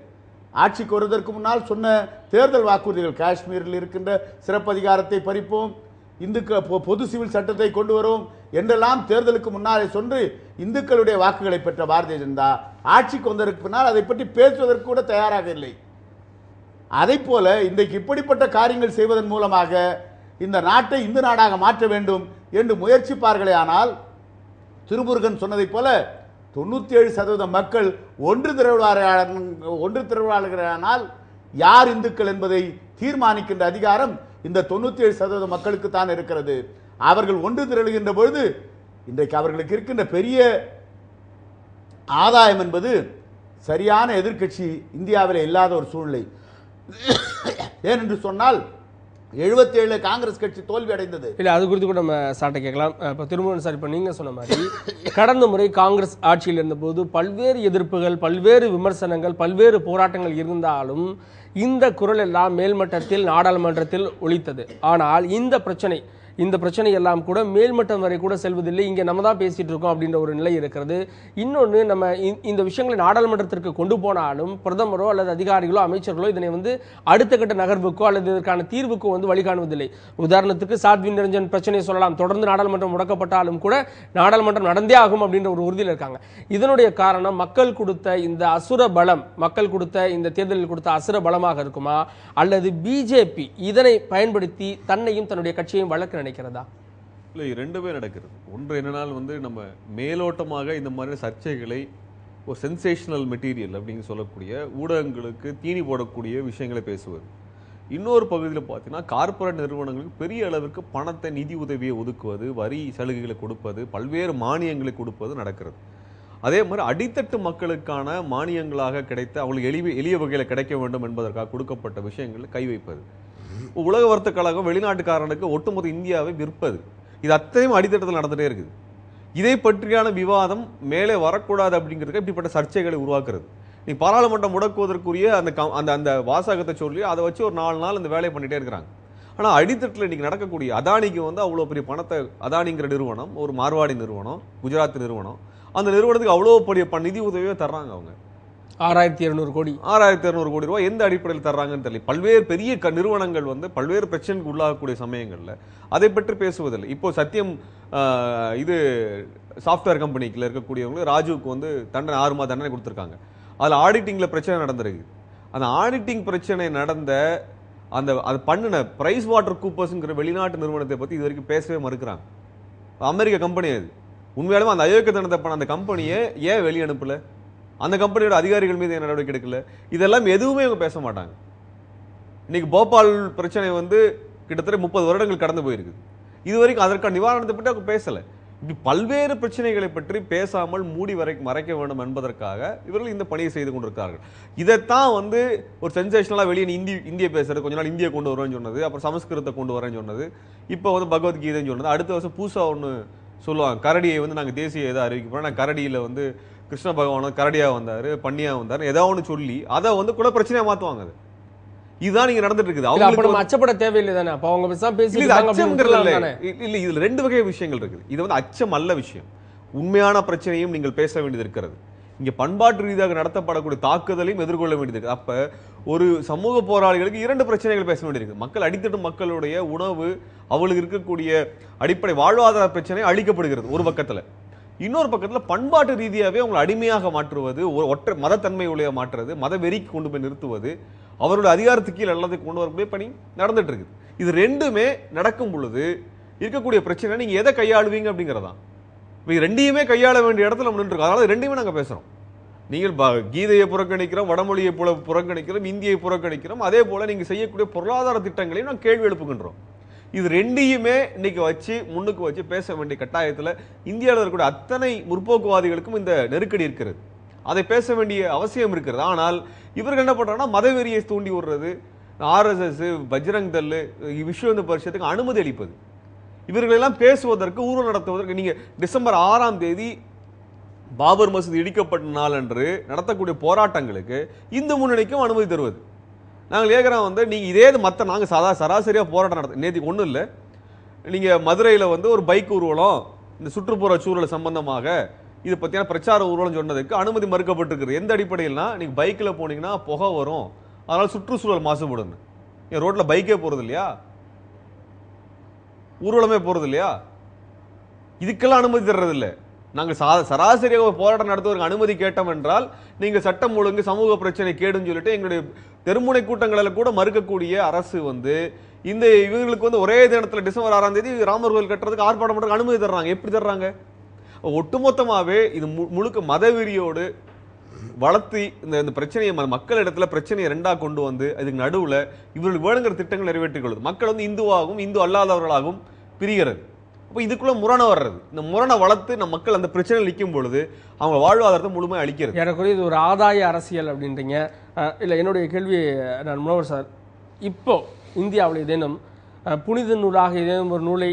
ஆட்சிக்கு வருவதற்கு முன்னால் சொன்ன தேர்தல் வாக்குறுதிகள் காஷ்மீரில் இருக்கின்ற சிறப்பதிகாரத்தை பறிப்போம் இந்துக்கள் பொது சிவில் சட்டத்தை கொண்டு வரும் என்றெல்லாம் தேர்தலுக்கு முன்னாலே சொன்று இந்துக்களுடைய வாக்குகளை பெற்ற பாரதிய ஜனதா ஆட்சிக்கு வந்ததற்கு பின்னால் அதை பற்றி பேசுவதற்கு கூட தயாராக இல்லை அதை போல இன்றைக்கு இப்படிப்பட்ட காரியங்கள் செய்வதன் மூலமாக இந்த நாட்டை இந்து நாடாக மாற்ற வேண்டும் என்று முயற்சிப்பார்களே ஆனால் திருமுருகன் சொன்னதைப் போல தொண்ணூற்றி ஏழு சதவீத மக்கள் ஒன்று திரவாளர் ஒன்று திரவாளர்களானால் யார் இந்துக்கள் என்பதை தீர்மானிக்கின்ற அதிகாரம் இந்த தொண்ணூற்றி ஏழு சதவீத மக்களுக்கு தான் இருக்கிறது அவர்கள் ஒன்று திரளுகின்ற பொழுது இன்றைக்கு அவர்களுக்கு இருக்கின்ற பெரிய ஆதாயம் என்பது சரியான எதிர்கட்சி இந்தியாவில் இல்லாத ஒரு சூழ்நிலை ஏனென்று சொன்னால் சொன்னால் எழுபத்தேழு காங்கிரஸ் கட்சி தோல்வி அடைந்தது இல்லை அது குறித்து கூட நம்ம சாட்டை கேட்கலாம் இப்போ திருமணம் சார் இப்போ நீங்கள் சொன்ன மாதிரி கடந்த முறை காங்கிரஸ் ஆட்சியில் இருந்தபோது பல்வேறு எதிர்ப்புகள் பல்வேறு விமர்சனங்கள் பல்வேறு போராட்டங்கள் இருந்தாலும் இந்த குரல் எல்லாம் மேல்மட்டத்தில் நாடாளுமன்றத்தில் ஒழித்தது ஆனால் இந்த பிரச்சனை இந்த பிரச்சனை எல்லாம் கூட மேல்மட்டம் வரை கூட செல்வதில்லை இங்கே நம்ம தான் பேசிகிட்டு இருக்கோம் அப்படின்ற ஒரு நிலை இருக்கிறது இன்னொன்று நம்ம இந்த விஷயங்களை நாடாளுமன்றத்திற்கு கொண்டு போனாலும் பிரதமரோ அல்லது அதிகாரிகளோ அமைச்சர்களோ இதனை வந்து அடுத்த கட்ட நகர்வுக்கோ அல்லது இதற்கான தீர்வுக்கோ வந்து வழிகாணுவதில்லை உதாரணத்துக்கு சாத்வி நிரஞ்சன் பிரச்சனையை சொல்லலாம் தொடர்ந்து நாடாளுமன்றம் முடக்கப்பட்டாலும் கூட நாடாளுமன்றம் நடந்தே ஆகும் அப்படின்ற ஒரு உறுதியில் இருக்காங்க இதனுடைய காரணம் மக்கள் கொடுத்த இந்த அசுர பலம் மக்கள் கொடுத்த இந்த தேர்தலில் கொடுத்த அசுர பலமாக இருக்குமா அல்லது பிஜேபி இதனை பயன்படுத்தி தன்னையும் தன்னுடைய கட்சியையும் வளர்க்க நினைக்கிறதா இல்லை ரெண்டுமே நடக்கிறது ஒன்று என்னென்னால் வந்து நம்ம மேலோட்டமாக இந்த மாதிரி சர்ச்சைகளை ஒரு சென்சேஷனல் மெட்டீரியல் அப்படின்னு சொல்லக்கூடிய ஊடகங்களுக்கு தீனி போடக்கூடிய விஷயங்களை பேசுவது இன்னொரு பகுதியில் பார்த்தீங்கன்னா கார்ப்பரேட் நிறுவனங்களுக்கு பெரிய அளவிற்கு பணத்தை நிதி உதவியை ஒதுக்குவது வரி சலுகைகளை கொடுப்பது பல்வேறு மானியங்களை கொடுப்பது நடக்கிறது அதே மாதிரி அடித்தட்டு மக்களுக்கான மானியங்களாக கிடைத்த அவங்களுக்கு எளிய எளிய வகையில் கிடைக்க வேண்டும் என்பதற்காக கொடுக்கப்பட்ட விஷயங்களை கை வைப்பது உலக வர்த்தக கழகம் வெளிநாட்டுக்காரனுக்கு ஒட்டுமொத்த இந்தியாவை விற்பது இது அத்தனையும் அடித்தட்டத்தில் நடந்துகிட்டே இருக்குது இதை பற்றியான விவாதம் மேலே வரக்கூடாது அப்படிங்கிறதுக்கு இப்படிப்பட்ட சர்ச்சைகளை உருவாக்குறது நீ பாராளுமன்றம் முடக்குவதற்குரிய அந்த க அந்த அந்த வாசகத்தை சொல்லி அதை வச்சு ஒரு நாலு நாள் அந்த வேலையை பண்ணிகிட்டே இருக்கிறாங்க ஆனால் அடித்தட்டில் இன்றைக்கி நடக்கக்கூடிய அதானிக்கு வந்து அவ்வளோ பெரிய பணத்தை அதானிங்கிற நிறுவனம் ஒரு மார்வாடி நிறுவனம் குஜராத் நிறுவனம் அந்த நிறுவனத்துக்கு அவ்வளோ பெரிய ப நிதி உதவியை தர்றாங்க அவங்க ஆறாயிரத்தி இருநூறு கோடி ஆறாயிரத்தி இருநூறு கோடி ரூபாய் எந்த அடிப்படையில் தர்றாங்கன்னு தெரியல பல்வேறு பெரிய க நிறுவனங்கள் வந்து பல்வேறு பிரச்சனைக்கு உள்ளாகக்கூடிய சமயங்களில் அதை பற்றி பேசுவதில்லை இப்போ சத்தியம் இது சாஃப்ட்வேர் கம்பெனிக்கில் இருக்கக்கூடியவங்க ராஜுவுக்கு வந்து தண்டனை ஆறு மாத தண்டனை கொடுத்துருக்காங்க அதில் ஆடிட்டிங்கில் பிரச்சனை நடந்திருக்கு அந்த ஆடிட்டிங் பிரச்சனை நடந்த அந்த அது பண்ணின பிரைஸ் வாட்டர் கூப்பர்ஸுங்கிற வெளிநாட்டு நிறுவனத்தை பற்றி இது வரைக்கும் பேசவே மறுக்கிறாங்க அமெரிக்க கம்பெனி அது உண்மையாலுமே அந்த அயோக்கிய தண்டத்தை பண்ண அந்த கம்பெனியை ஏன் வெளியே அந்த கம்பெனியோட அதிகாரிகள் மீது என்ன நடவடிக்கை எடுக்கல இதெல்லாம் எதுவுமே இவங்க பேச மாட்டாங்க இன்னைக்கு போபால் பிரச்சனை வந்து கிட்டத்தட்ட முப்பது வருடங்கள் கடந்து போயிருக்குது இது வரைக்கும் அதற்கான நிவாரணத்தை பற்றி அவங்க பேசலை இப்படி பல்வேறு பிரச்சனைகளை பற்றி பேசாமல் மூடி வரை மறைக்க வேண்டும் என்பதற்காக இவர்கள் இந்த பணியை செய்து கொண்டிருக்கிறார்கள் இதைத்தான் வந்து ஒரு சென்சேஷனலாக வெளியே இந்தி இந்திய பேசுறது கொஞ்ச நாள் இந்தியை கொண்டு வருவேன்னு சொன்னது அப்புறம் சமஸ்கிருதத்தை கொண்டு வரேன்னு சொன்னது இப்போ வந்து பகவத்கீதைன்னு சொன்னது அடுத்த வருஷம் பூசா ஒன்று சொல்லுவாங்க கரடியை வந்து நாங்கள் தேசிய இதாக அறிவிக்க போகிறோம் கரடியில் வந்து கிருஷ்ண பகவானும் கரடியாக வந்தார் பன்னியாக வந்தார் ஏதோ ஒன்று சொல்லி அதை வந்து கூட பிரச்சனையாக மாற்றுவாங்க அது இதுதான் நீங்க நடந்துட்டு இருக்குது அவங்களுக்கு நம்ம அச்சப்பட தேவையில்லை தானே அப்ப அவங்க பேச பேசி இது இல்ல இதுல ரெண்டு வகை விஷயங்கள் இருக்குது இது வந்து அச்சம் அல்ல விஷயம் உண்மையான பிரச்சனையும் நீங்கள் பேச வேண்டியது இருக்கிறது இங்க பண்பாட்டு ரீதியாக நடத்தப்படக்கூடிய தாக்குதலையும் எதிர்கொள்ள வேண்டியது அப்ப ஒரு சமூக போராளிகளுக்கு இரண்டு பிரச்சனைகள் பேச வேண்டியது மக்கள் அடித்தடும் மக்களுடைய உணவு அவளுக்கு இருக்கக்கூடிய அடிப்படை வாழ்வாதார பிரச்சனை அழிக்கப்படுகிறது ஒரு பக்கத்துல இன்னொரு பக்கத்தில் பண்பாட்டு ரீதியாகவே அவங்களை அடிமையாக மாற்றுவது ஒரு ஒற்றை மதத்தன்மையுடைய மாற்றுறது மத வெறிக்கு கொண்டு போய் நிறுத்துவது அவருடைய அதிகாரத்துக்கு கீழ் எல்லாத்தையும் கொண்டு வரக்கூடிய பணி நடந்துட்டு இருக்குது இது ரெண்டுமே நடக்கும் பொழுது இருக்கக்கூடிய பிரச்சனை நீங்கள் எதை கையாளுவீங்க அப்படிங்கிறதான் இப்போ ரெண்டையுமே கையாள வேண்டிய இடத்துல நம்ம நின்றுருக்கோம் அதனால் ரெண்டையுமே நாங்கள் பேசுகிறோம் நீங்கள் ப கீதையை புறக்கணிக்கிறோம் வடமொழியை புல புறக்கணிக்கிறோம் இந்தியை புறக்கணிக்கிறோம் அதே போல் நீங்கள் செய்யக்கூடிய பொருளாதார திட்டங்களையும் நாங்கள் கேள்வி எழுப்புகின்றோம் இது ரெண்டையுமே இன்னைக்கு வச்சு முன்னுக்கு வச்சு பேச வேண்டிய கட்டாயத்தில் இந்தியாவில் இருக்கக்கூடிய அத்தனை முற்போக்குவாதிகளுக்கும் இந்த நெருக்கடி இருக்கிறது அதை பேச வேண்டிய அவசியம் இருக்கிறது ஆனால் இவர்கள் என்ன பண்ணுறாங்கன்னா மதவெறியை தூண்டி விடுறது ஆர்எஸ்எஸ் பஜ்ரங் தல்லு விஸ்வ இந்து பரிஷத்துக்கு அனுமதி அளிப்பது இவர்களெல்லாம் பேசுவதற்கு ஊர்வலம் நடத்துவதற்கு நீங்கள் டிசம்பர் ஆறாம் தேதி பாபர் மசூதி இடிக்கப்பட்ட நாளன்று நடத்தக்கூடிய போராட்டங்களுக்கு இந்து முன்னணிக்கும் அனுமதி தருவது நாங்கள் கேட்குறோம் வந்து நீங்கள் இதே இது மற்ற நாங்கள் சாதா சராசரியாக போராட்டம் நடத்த நேற்றுக்கு ஒன்றும் இல்லை நீங்கள் மதுரையில் வந்து ஒரு பைக் ஊர்வலம் இந்த சுற்றுப்புற சூழல் சம்பந்தமாக இது பற்றியான பிரச்சார ஊர்வலம் சொன்னதுக்கு அனுமதி மறுக்கப்பட்டிருக்குது எந்த அடிப்படையில்னா நீங்கள் பைக்கில் போனீங்கன்னா புகை வரும் அதனால் சுற்றுச்சூழல் மாசுபடுது என் ரோட்டில் பைக்கே போகிறது இல்லையா ஊர்வலமே போகிறது இல்லையா இதுக்கெல்லாம் அனுமதி இல்லை நாங்கள் சா சராசரியாக போராட்டம் நடத்துவதற்கு அனுமதி கேட்டோம் என்றால் நீங்கள் சட்டம் ஒழுங்கு சமூக பிரச்சனை கேடுன்னு சொல்லிட்டு எங்களுடைய தெருமுனை கூட்டங்களில் கூட மறுக்கக்கூடிய அரசு வந்து இந்த இவங்களுக்கு வந்து ஒரே தினத்தில் டிசம்பர் ஆறாம் தேதி ராமர் கோயில் கட்டுறதுக்கு ஆர்ப்பாட்டம் பண்ணுறது அனுமதி தர்றாங்க எப்படி தர்றாங்க ஒட்டுமொத்தமாகவே இது முழுக்க மதவெறியோடு வளர்த்தி இந்த இந்த பிரச்சனையை இடத்துல பிரச்சனையை ரெண்டாக கொண்டு வந்து அதுக்கு நடுவில் இவர்கள் வேணுங்கிற திட்டங்கள் நிறைவேற்றிக் கொள்வது மக்கள் வந்து இந்துவாகவும் இந்து அல்லாதவர்களாகவும் பிரிகிறது அப்போ இதுக்குள்ளே முரணை வர்றது இந்த முரணை வளர்த்து நம்ம மக்கள் அந்த பிரச்சனை நிற்கும் பொழுது அவங்க வாழ்வாதாரத்தை முழுமையாக அழிக்கிறது எனக்குரிய இது ஒரு ஆதாய அரசியல் அப்படின்றீங்க இல்லை என்னுடைய கேள்வி நான் முனவர் சார் இப்போ இந்தியாவில் ஏதேனும் புனித நூலாக ஏதேனும் ஒரு நூலை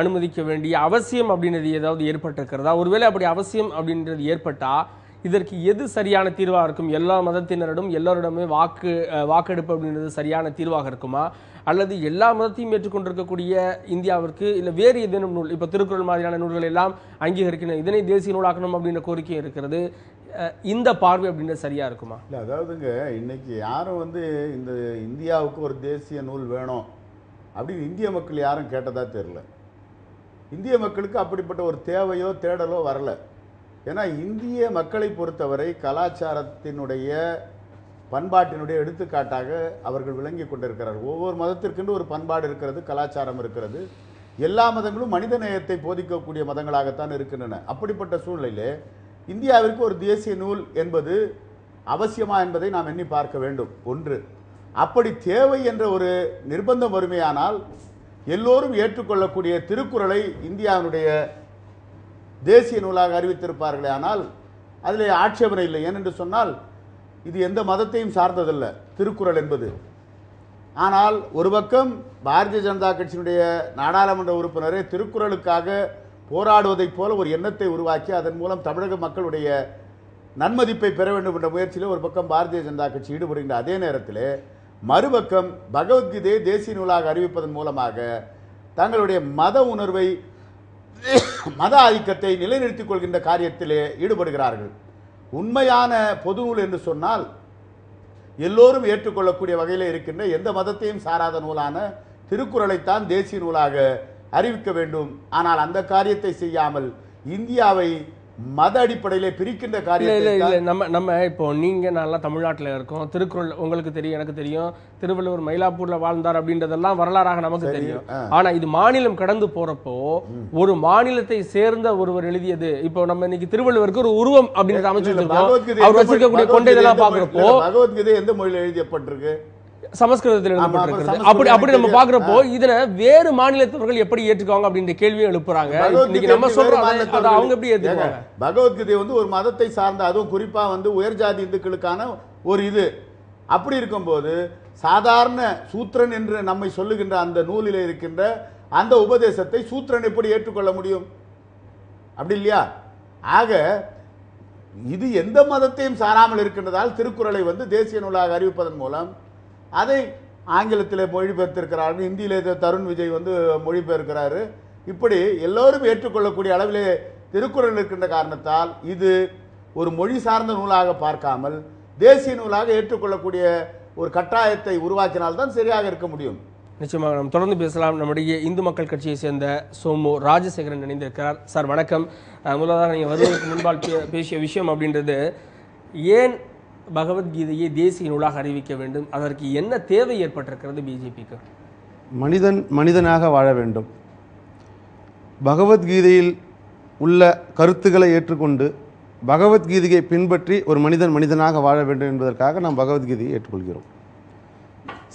அனுமதிக்க வேண்டிய அவசியம் அப்படின்றது ஏதாவது ஏற்பட்டிருக்கிறதா ஒருவேளை அப்படி அவசியம் அப்படின்றது ஏற்பட்டால் இதற்கு எது சரியான தீர்வாக இருக்கும் எல்லா மதத்தினரிடம் எல்லோரிடமே வாக்கு வாக்கெடுப்பு அப்படின்றது சரியான தீர்வாக இருக்குமா அல்லது எல்லா மதத்தையும் ஏற்றுக்கொண்டிருக்கக்கூடிய இந்தியாவிற்கு இல்லை வேறு ஏதேனும் நூல் இப்போ திருக்குறள் மாதிரியான நூல்கள் எல்லாம் அங்கீகரிக்கணும் இதனை தேசிய நூலாக்கணும் அப்படின்ற கோரிக்கை இருக்கிறது இந்த பார்வை அப்படின்றது சரியாக இருக்குமா இல்லை அதாவதுங்க இன்னைக்கு யாரும் வந்து இந்த இந்தியாவுக்கு ஒரு தேசிய நூல் வேணும் அப்படின்னு இந்திய மக்கள் யாரும் கேட்டதா தெரில இந்திய மக்களுக்கு அப்படிப்பட்ட ஒரு தேவையோ தேடலோ வரல ஏன்னா இந்திய மக்களை பொறுத்தவரை கலாச்சாரத்தினுடைய பண்பாட்டினுடைய எடுத்துக்காட்டாக அவர்கள் விளங்கி கொண்டிருக்கிறார்கள் ஒவ்வொரு மதத்திற்கென்று ஒரு பண்பாடு இருக்கிறது கலாச்சாரம் இருக்கிறது எல்லா மதங்களும் மனித நேயத்தை போதிக்கக்கூடிய மதங்களாகத்தான் இருக்கின்றன அப்படிப்பட்ட சூழ்நிலையிலே இந்தியாவிற்கு ஒரு தேசிய நூல் என்பது அவசியமா என்பதை நாம் எண்ணி பார்க்க வேண்டும் ஒன்று அப்படி தேவை என்ற ஒரு நிர்பந்தம் வருமையானால் எல்லோரும் ஏற்றுக்கொள்ளக்கூடிய திருக்குறளை இந்தியாவினுடைய தேசிய நூலாக அறிவித்திருப்பார்களே ஆனால் அதில் ஆட்சேபனை இல்லை ஏனென்று சொன்னால் இது எந்த மதத்தையும் சார்ந்ததல்ல திருக்குறள் என்பது ஆனால் ஒரு பக்கம் பாரதிய ஜனதா கட்சியினுடைய நாடாளுமன்ற உறுப்பினரே திருக்குறளுக்காக போராடுவதைப் போல ஒரு எண்ணத்தை உருவாக்கி அதன் மூலம் தமிழக மக்களுடைய நன்மதிப்பை பெற வேண்டும் என்ற முயற்சியில் ஒரு பக்கம் பாரதிய ஜனதா கட்சி ஈடுபடுகின்ற அதே நேரத்தில் மறுபக்கம் பகவத்கீதையை தேசிய நூலாக அறிவிப்பதன் மூலமாக தங்களுடைய மத உணர்வை மத ஆதிக்கத்தை நிலைநிறுத்திக் கொள்கின்ற காரியத்திலே ஈடுபடுகிறார்கள் உண்மையான பொது நூல் என்று சொன்னால் எல்லோரும் ஏற்றுக்கொள்ளக்கூடிய வகையில் இருக்கின்ற எந்த மதத்தையும் சாராத நூலான திருக்குறளைத்தான் தேசிய நூலாக அறிவிக்க வேண்டும் ஆனால் அந்த காரியத்தை செய்யாமல் இந்தியாவை மத அடிப்படையிலே பிரிக்கின்ற காரியம் இல்லை இல்லை நம்ம நம்ம இப்போ நீங்கள் நல்லா தமிழ்நாட்டில் இருக்கோம் திருக்குறள் உங்களுக்கு தெரியும் எனக்கு தெரியும் திருவள்ளுவர் மயிலாப்பூரில் வாழ்ந்தார் அப்படின்றதெல்லாம் வரலாறாக நமக்கு தெரியும் ஆனால் இது மாநிலம் கடந்து போகிறப்போ ஒரு மாநிலத்தை சேர்ந்த ஒருவர் எழுதியது இப்போ நம்ம இன்னைக்கு திருவள்ளுவருக்கு ஒரு உருவம் அப்படின்றத அமைச்சு அவர் வச்சிருக்கக்கூடிய கொண்டை இதெல்லாம் பார்க்குறப்போ பகவத்கீதை எந்த மொழியில் எழுதியப்பட்டிருக்கு சமஸ்கிருதத்தில் எழுதப்பட்டிருக்கிறது அப்படி அப்படி நம்ம பாக்குறப்போ இதுல வேறு மாநிலத்தவர்கள் எப்படி ஏற்றுக்குவாங்க அப்படின்ற கேள்வியும் எழுப்புறாங்க இன்னைக்கு நம்ம சொல்றோம் அவங்க எப்படி ஏற்றுக்குவாங்க பகவத்கீதை வந்து ஒரு மதத்தை சார்ந்த அதுவும் குறிப்பா வந்து உயர் ஜாதி இந்துக்களுக்கான ஒரு இது அப்படி இருக்கும்போது சாதாரண சூத்திரன் என்று நம்மை சொல்லுகின்ற அந்த நூலில் இருக்கின்ற அந்த உபதேசத்தை சூத்திரன் எப்படி ஏற்றுக்கொள்ள முடியும் அப்படி இல்லையா ஆக இது எந்த மதத்தையும் சாராமல் இருக்கின்றதால் திருக்குறளை வந்து தேசிய நூலாக அறிவிப்பதன் மூலம் அதை ஆங்கிலத்தில் மொழிபெயர்த்திருக்கிறார்கள் இந்தியில் தருண் விஜய் வந்து மொழிபெயர்க்கிறாரு இப்படி எல்லோரும் ஏற்றுக்கொள்ளக்கூடிய அளவிலே திருக்குறள் இருக்கின்ற காரணத்தால் இது ஒரு மொழி சார்ந்த நூலாக பார்க்காமல் தேசிய நூலாக ஏற்றுக்கொள்ளக்கூடிய ஒரு கட்டாயத்தை உருவாக்கினால்தான் சரியாக இருக்க முடியும் நிச்சயமாக நாம் தொடர்ந்து பேசலாம் நம்முடைய இந்து மக்கள் கட்சியை சேர்ந்த சோமு ராஜசேகரன் இணைந்திருக்கிறார் சார் வணக்கம் முதலாக நீங்கள் வருவதற்கு முன்பால் பேசிய விஷயம் அப்படின்றது ஏன் பகவத்கீதையை தேசிய நூலாக அறிவிக்க வேண்டும் அதற்கு என்ன தேவை ஏற்பட்டிருக்கிறது பிஜேபிக்கு மனிதன் மனிதனாக வாழ வேண்டும் பகவத்கீதையில் உள்ள கருத்துக்களை ஏற்றுக்கொண்டு பகவத்கீதையை பின்பற்றி ஒரு மனிதன் மனிதனாக வாழ வேண்டும் என்பதற்காக நாம் பகவத்கீதையை ஏற்றுக்கொள்கிறோம்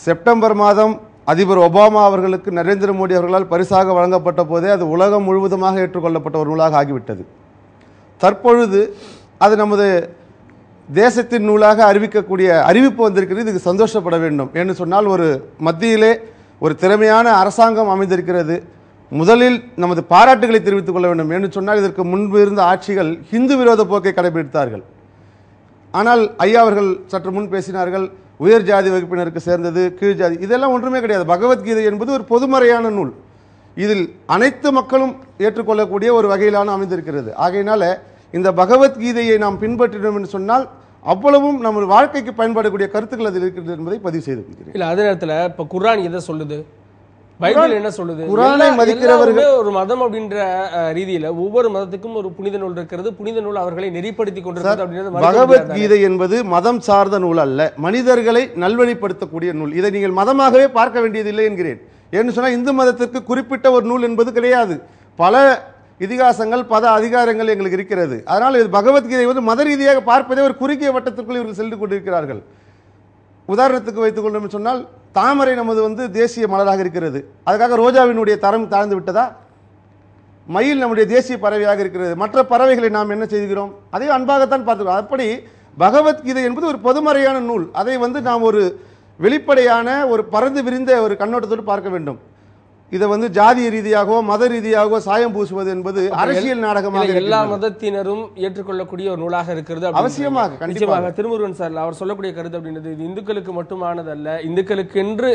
செப்டம்பர் மாதம் அதிபர் ஒபாமா அவர்களுக்கு நரேந்திர மோடி அவர்களால் பரிசாக வழங்கப்பட்ட போதே அது உலகம் முழுவதுமாக ஏற்றுக்கொள்ளப்பட்ட ஒரு நூலாக ஆகிவிட்டது தற்பொழுது அது நமது தேசத்தின் நூலாக அறிவிக்கக்கூடிய அறிவிப்பு வந்திருக்கிறது இதுக்கு சந்தோஷப்பட வேண்டும் என்று சொன்னால் ஒரு மத்தியிலே ஒரு திறமையான அரசாங்கம் அமைந்திருக்கிறது முதலில் நமது பாராட்டுகளை தெரிவித்துக் கொள்ள வேண்டும் என்று சொன்னால் இதற்கு முன்பு இருந்த ஆட்சிகள் ஹிந்து விரோத போக்கை கடைபிடித்தார்கள் ஆனால் ஐயா அவர்கள் சற்று முன் பேசினார்கள் உயர் ஜாதி வகுப்பினருக்கு சேர்ந்தது கீழ் ஜாதி இதெல்லாம் ஒன்றுமே கிடையாது பகவத்கீதை என்பது ஒரு பொதுமறையான நூல் இதில் அனைத்து மக்களும் ஏற்றுக்கொள்ளக்கூடிய ஒரு வகையிலான அமைந்திருக்கிறது ஆகையினால இந்த பகவத்கீதையை நாம் பின்பற்றினோம் என்று சொன்னால் அவ்வளவும் நம்ம வாழ்க்கைக்கு பயன்படக்கூடிய கருத்துக்கள் அதில் இருக்கிறது என்பதை பதிவு செய்து கொள்கிறேன் அதே நேரத்தில் இப்ப குரான் எதை சொல்லுது பைபிள் என்ன சொல்லுது குரானை மதிக்கிறவர்கள் ஒரு மதம் அப்படின்ற ரீதியில ஒவ்வொரு மதத்துக்கும் ஒரு புனித நூல் இருக்கிறது புனித நூல் அவர்களை நெறிப்படுத்தி கொண்டிருக்கிறது அப்படின்றது கீதை என்பது மதம் சார்ந்த நூல் அல்ல மனிதர்களை நல்வழிப்படுத்தக்கூடிய நூல் இதை நீங்கள் மதமாகவே பார்க்க வேண்டியதில்லை என்கிறேன் ஏன்னு சொன்னால் இந்து மதத்திற்கு குறிப்பிட்ட ஒரு நூல் என்பது கிடையாது பல இதிகாசங்கள் பத அதிகாரங்கள் எங்களுக்கு இருக்கிறது அதனால் இது பகவத்கீதை வந்து மத ரீதியாக பார்ப்பதே ஒரு குறுகிய வட்டத்திற்குள் இவர்கள் சென்று கொண்டிருக்கிறார்கள் உதாரணத்துக்கு வைத்துக்கொள்ளும் சொன்னால் தாமரை நமது வந்து தேசிய மலராக இருக்கிறது அதுக்காக ரோஜாவினுடைய தரம் தாழ்ந்து விட்டதா மயில் நம்முடைய தேசிய பறவையாக இருக்கிறது மற்ற பறவைகளை நாம் என்ன செய்கிறோம் அதே அன்பாகத்தான் பார்த்துக்கிறோம் அப்படி பகவத்கீதை என்பது ஒரு பொதுமறையான நூல் அதை வந்து நாம் ஒரு வெளிப்படையான ஒரு பறந்து விரிந்த ஒரு கண்ணோட்டத்தோடு பார்க்க வேண்டும் இதை வந்து ஜாதிய ரீதியாகவோ மத ரீதியாகவோ சாயம் பூசுவது என்பது அரசியல் நாடகமாக எல்லா மதத்தினரும் ஏற்றுக்கொள்ளக்கூடிய ஒரு நூலாக இருக்கிறது அவசியமாக கண்டிப்பாக திருமுருகன் சார் அவர் சொல்லக்கூடிய கருத்து அப்படின்றது இந்துக்களுக்கு மட்டுமானதல்ல இந்துக்களுக்கு என்று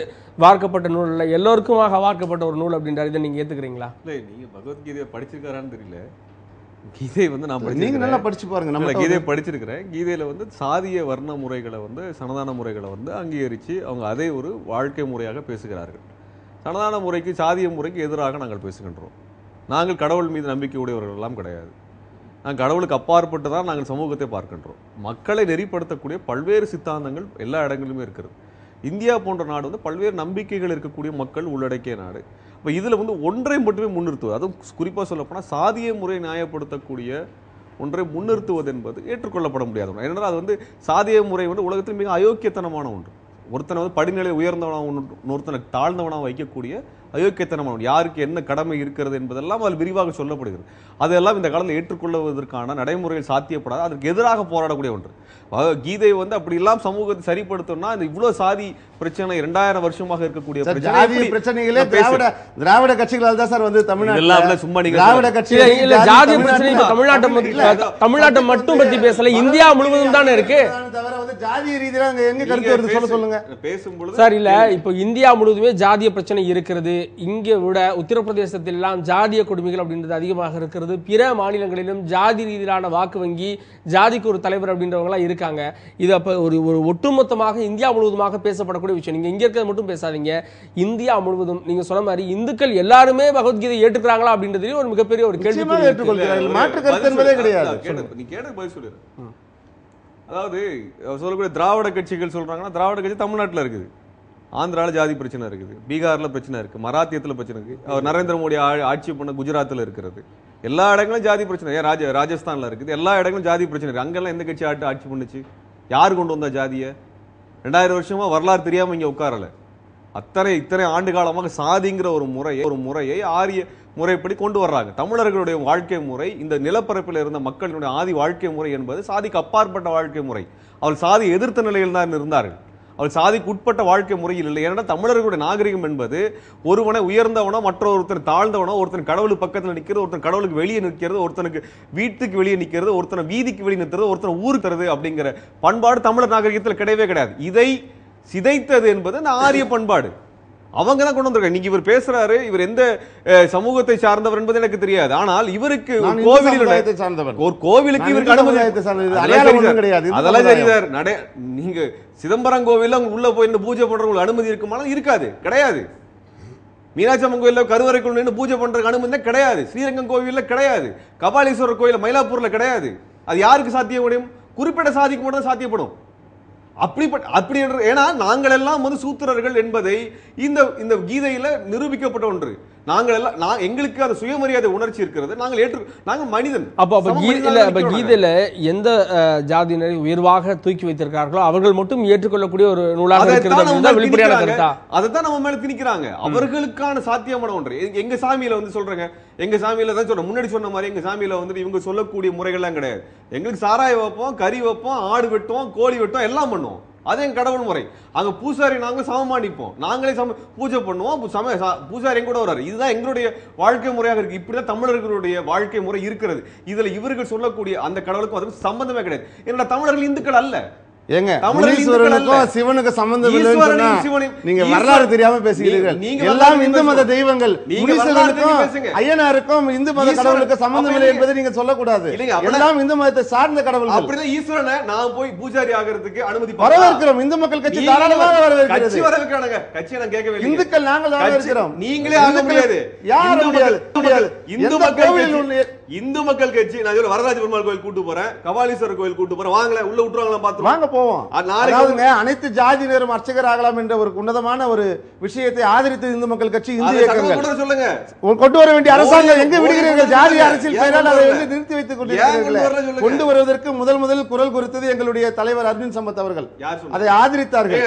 வார்க்கப்பட்ட நூல் அல்ல எல்லோருக்குமாக வார்க்கப்பட்ட ஒரு நூல் அப்படின்றார் இதை நீங்க ஏத்துக்கிறீங்களா இல்லை நீங்க பகவத்கீதையை படிச்சிருக்காரான்னு தெரியல கீதை வந்து நான் நீங்க நல்லா படிச்சு பாருங்க நம்ம கீதையை படிச்சிருக்கிறேன் கீதையில வந்து சாதிய வர்ண முறைகளை வந்து சனதான முறைகளை வந்து அங்கீகரிச்சு அவங்க அதே ஒரு வாழ்க்கை முறையாக பேசுகிறார்கள் சனாதன முறைக்கு சாதிய முறைக்கு எதிராக நாங்கள் பேசுகின்றோம் நாங்கள் கடவுள் மீது நம்பிக்கை உடையவர்களெல்லாம் கிடையாது நாங்கள் கடவுளுக்கு அப்பாற்பட்டு தான் நாங்கள் சமூகத்தை பார்க்கின்றோம் மக்களை நெறிப்படுத்தக்கூடிய பல்வேறு சித்தாந்தங்கள் எல்லா இடங்களிலுமே இருக்கிறது இந்தியா போன்ற நாடு வந்து பல்வேறு நம்பிக்கைகள் இருக்கக்கூடிய மக்கள் உள்ளடக்கிய நாடு இப்போ இதில் வந்து ஒன்றை மட்டுமே முன்னிறுத்துவது அதுவும் குறிப்பாக சொல்லப்போனால் சாதிய முறை நியாயப்படுத்தக்கூடிய ஒன்றை முன்னிறுத்துவது என்பது ஏற்றுக்கொள்ளப்பட முடியாது ஏனென்றால் அது வந்து சாதிய முறை வந்து உலகத்தில் மிக அயோக்கியத்தனமான ஒன்று ஒருத்தனை வந்து படிநிலை உயர்ந்தவனாக ஒருத்தனை தாழ்ந்தவனாக வைக்கக்கூடிய அயோக்கியத்தனமான யாருக்கு என்ன கடமை இருக்கிறது என்பதெல்லாம் அதில் விரிவாக சொல்லப்படுகிறது அதெல்லாம் இந்த காலத்தில் ஏற்றுக்கொள்வதற்கான நடைமுறையில் சாத்தியப்படாது அதற்கு எதிராக போராடக்கூடிய ஒன்று கீதையை வந்து அப்படி எல்லாம் சமூகத்தை சரிப்படுத்தணும்னா இந்த இவ்வளோ சாதி பிரச்சனை இரண்டாயிரம் வருஷமாக இருக்கக்கூடிய ஜாதி பிரச்சனைகளே திராவிட திராவிட கட்சிகளால் தான் சார் வந்து சும்மா நீங்க திராவிட பிரச்சனை தமிழ்நாட்டை தமிழ்நாட்டை மட்டும் பத்தி பேசல இந்தியா முழுவதும் தானே இருக்கு தவிர வந்து அங்க எங்க கருத்து வருது சொல்ல சொல்லுங்க பேசும்போது சார் இல்ல இந்தியா முழுவதுமே ஜாதிய பிரச்சனை இருக்கிறது இங்க விட உத்தரப்பிரதேசத்திலாம் ஜாதிய கொடுமைகள் அப்படின்றது அதிகமாக இருக்கிறது பிற மாநிலங்களிலும் ஜாதி ரீதியிலான வாக்கு வங்கி ஜாதிக்கு ஒரு தலைவர் எல்லாம் இருக்காங்க இது ஒரு ஒட்டுமொத்தமாக இந்தியா முழுவதுமாக பேசப்படக்கூடிய வரக்கூடிய விஷயம் நீங்கள் இங்கே இருக்கிறது மட்டும் பேசாதீங்க இந்தியா முழுவதும் நீங்கள் சொன்ன மாதிரி இந்துக்கள் எல்லாருமே பகவத்கீதை ஏற்றுக்கிறாங்களா அப்படின்றதுலேயும் ஒரு மிகப்பெரிய ஒரு கேள்வி கிடையாது நீ பதில் அதாவது சொல்லக்கூடிய திராவிட கட்சிகள் சொல்கிறாங்கன்னா திராவிட கட்சி தமிழ்நாட்டில் இருக்குது ஆந்திராவில் ஜாதி பிரச்சனை இருக்குது பீகாரில் பிரச்சனை இருக்குது மராத்தியத்தில் பிரச்சனை இருக்குது அவர் நரேந்திர மோடி ஆட்சி பண்ண குஜராத்தில் இருக்கிறது எல்லா இடங்களும் ஜாதி பிரச்சனை ஏன் ராஜ ராஜஸ்தானில் இருக்குது எல்லா இடங்களும் ஜாதி பிரச்சனை இருக்குது அங்கெல்லாம் எந்த கட்சி ஆட்டு ஆட்சி பண்ணுச்சு யார் கொண்டு வந்தால் ஜாதியை ரெண்டாயிரம் வருஷமாக வரலாறு தெரியாமல் இங்கே உட்காரல அத்தனை இத்தனை ஆண்டு காலமாக சாதிங்கிற ஒரு முறையை ஒரு முறையை ஆரிய முறைப்படி கொண்டு வர்றாங்க தமிழர்களுடைய வாழ்க்கை முறை இந்த நிலப்பரப்பில் இருந்த மக்களினுடைய ஆதி வாழ்க்கை முறை என்பது சாதிக்கு அப்பாற்பட்ட வாழ்க்கை முறை அவள் சாதி எதிர்த்த நிலையில் தான் இருந்தார்கள் அவர் சாதிக்கு உட்பட்ட வாழ்க்கை முறையில் இல்லை ஏன்னா தமிழர்களுடைய நாகரிகம் என்பது ஒருவனை உயர்ந்தவனோ மற்றொருத்தன் தாழ்ந்தவனோ ஒருத்தன் கடவுள் பக்கத்தில் நிற்கிறது ஒருத்தன் கடவுளுக்கு வெளியே நிற்கிறது ஒருத்தனுக்கு வீட்டுக்கு வெளியே நிற்கிறது ஒருத்தனை வீதிக்கு வெளியே நிற்கிறது ஒருத்தனை ஊருக்கு தருது அப்படிங்கிற பண்பாடு தமிழர் நாகரிகத்தில் கிடையவே கிடையாது இதை சிதைத்தது என்பது இந்த ஆரிய பண்பாடு அவங்க தான் கொண்டு வந்திருக்காங்க இன்னைக்கு இவர் பேசுறாரு இவர் எந்த சமூகத்தை சார்ந்தவர் என்பது எனக்கு தெரியாது ஆனால் இவருக்கு கோவிலில் சார்ந்தவர் ஒரு கோவிலுக்கு இவருக்கு அனுமதி கிடையாது அதெல்லாம் சரிதார் நடை நீங்க சிதம்பரம் கோவில உள்ள போய் பூஜை பண்ற அனுமதி இருக்குமானா இருக்காது கிடையாது மீனாட்சி அம்மன் கோயிலில் கருவறைக்குள் நின்று பூஜை பண்றதுக்கு அனுமதி கிடையாது ஸ்ரீரங்கம் கோவிலில் கிடையாது கபாலீஸ்வரர் கோயில் மயிலாப்பூர்ல கிடையாது அது யாருக்கு சாத்தியம் முடியும் குறிப்பிட சாதிக்கும் மட்டும் சாத்தியப்படும் அப்படிப்பட்ட அப்படி ஏன்னா நாங்கள் எல்லாம் வந்து சூத்திரர்கள் என்பதை இந்த இந்த கீதையில நிரூபிக்கப்பட்ட ஒன்று நாங்கள் எல்லாம் நான் எங்களுக்கு அந்த சுயமரியாதை உணர்ச்சி இருக்கிறது நாங்கள் ஏற்று நாங்கள் மனிதன் அப்போ அப்போ கீதையில் அப்போ கீதையில் எந்த ஜாதியினரை உயர்வாக தூக்கி வைத்திருக்கார்களோ அவர்கள் மட்டும் ஏற்றுக்கொள்ளக்கூடிய ஒரு நூலாக இருக்கிறது வெளிப்படையான கருத்தா அதை தான் நம்ம மேலே திணிக்கிறாங்க அவர்களுக்கான சாத்தியமான ஒன்று எங்க சாமியில வந்து சொல்றேங்க எங்க சாமியில தான் சொல்றேன் முன்னாடி சொன்ன மாதிரி எங்க சாமியில வந்துட்டு இவங்க சொல்லக்கூடிய முறைகள்லாம் கிடையாது எங்களுக்கு சாராயம் வைப்போம் கறி வைப்போம் ஆடு வெட்டோம் கோழி வெட்டோம் எல்லாம் பண்ணுவோம் அது எங்கள் கடவுள் முறை அங்கே பூசாரி நாங்கள் சமமாக நிற்போம் நாங்களே சம பூஜை பண்ணுவோம் சம பூசாரி எங்கூட வர்றாரு இதுதான் எங்களுடைய வாழ்க்கை முறையாக இருக்குது இப்படி தான் தமிழர்களுடைய வாழ்க்கை முறை இருக்கிறது இதில் இவர்கள் சொல்லக்கூடிய அந்த கடவுளுக்கும் அதுக்கும் சம்பந்தமே கிடையாது என்னோட தமிழர்கள் இந்துக்கள் அல்ல ஏங்க முனீஸ்வரனுக்கும் சிவனுக்கு சம்பந்தம் நீங்க வரலாறு தெரியாம பேசுகிறீர்கள் எல்லாம் இந்து மத தெய்வங்கள் முனீஸ்வரனுக்கும் ஐயனாருக்கும் இந்து மத கடவுளுக்கு சம்பந்தம் இல்லை என்பதை நீங்க சொல்லக்கூடாது எல்லாம் இந்து மதத்தை சார்ந்த கடவுள் அப்படிதான் ஈஸ்வரனை நான் போய் பூஜாரி ஆகிறதுக்கு அனுமதி வரவேற்கிறோம் இந்து மக்கள் கட்சி தாராளமாக வரவேற்கிறது வரவேற்கிறாங்க கட்சி நான் கேட்கவே இந்துக்கள் நாங்கள் வரவேற்கிறோம் நீங்களே ஆக முடியாது யார் முடியாது இந்து மக்கள் இந்து மக்கள் கட்சி நான் சொல்ல பெருமாள் கோயில் கூட்டு போறேன் கபாலீஸ்வரர் கோயில் கூட்டு போறேன் வாங்கல உள்ள விட்டுருவாங்க பார்த்து வாங்க போவோம் நாளைக்கு அனைத்து நேரம் அர்ச்சகர் ஆகலாம் என்ற ஒரு உன்னதமான ஒரு விஷயத்தை ஆதரித்து இந்து மக்கள் கட்சி இந்து இயக்கங்கள் சொல்லுங்க கொண்டு வர வேண்டிய அரசாங்கம் எங்க விடுகிறீர்கள் ஜாதி அரசியல் பெயரால் அதை வந்து நிறுத்தி வைத்துக் கொண்டிருக்கிறீர்கள் கொண்டு வருவதற்கு முதல் முதல் குரல் கொடுத்தது எங்களுடைய தலைவர் அர்ஜுன் சம்பத் அவர்கள் அதை ஆதரித்தார்கள்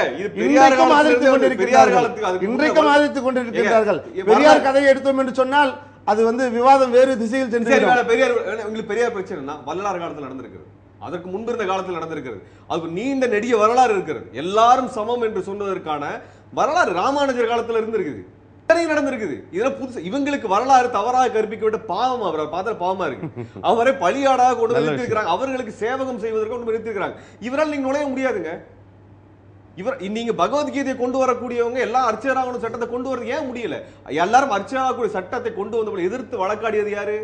இன்றைக்கும் ஆதரித்துக் கொண்டிருக்கிறார்கள் இன்றைக்கும் ஆதரித்துக் கொண்டிருக்கிறார்கள் பெரியார் கதையை எடுத்தோம் என்று சொன்னால் அது வந்து விவாதம் வேறு திசையில் சென்று பெரியார் உங்களுக்கு பெரியார் பிரச்சனைனா வரலாறு காலத்தில் நடந்திருக்கு அதற்கு முன்பு இருந்த காலத்தில் நடந்திருக்கிறது அதுக்கு நீண்ட நெடிய வரலாறு இருக்கிறது எல்லாரும் சமம் என்று சொன்னதற்கான வரலாறு ராமானுஜர் காலத்தில் இருந்திருக்குது எத்தனை நடந்திருக்குது இதெல்லாம் புதுசு இவங்களுக்கு வரலாறு தவறாக கற்பிக்க விட்டு பாவம் அவர் பார்த்தா பாவமா இருக்கு அவரை பலியாடாக கொண்டு நிறுத்திருக்கிறாங்க அவர்களுக்கு சேவகம் செய்வதற்கு கொண்டு நிறுத்திருக்கிறாங்க இவரால் நீங்க நுழைய முடியாதுங்க இவர் நீங்க பகவத்கீதையை கொண்டு வரக்கூடியவங்க எல்லாம் அர்ச்சகராகணும் சட்டத்தை கொண்டு வரது ஏன் முடியல எல்லாரும் அர்ச்சகராகக்கூடிய சட்டத்தை கொண்டு வந்தவங்களை எதிர்த்து வழக்காடியது யாரு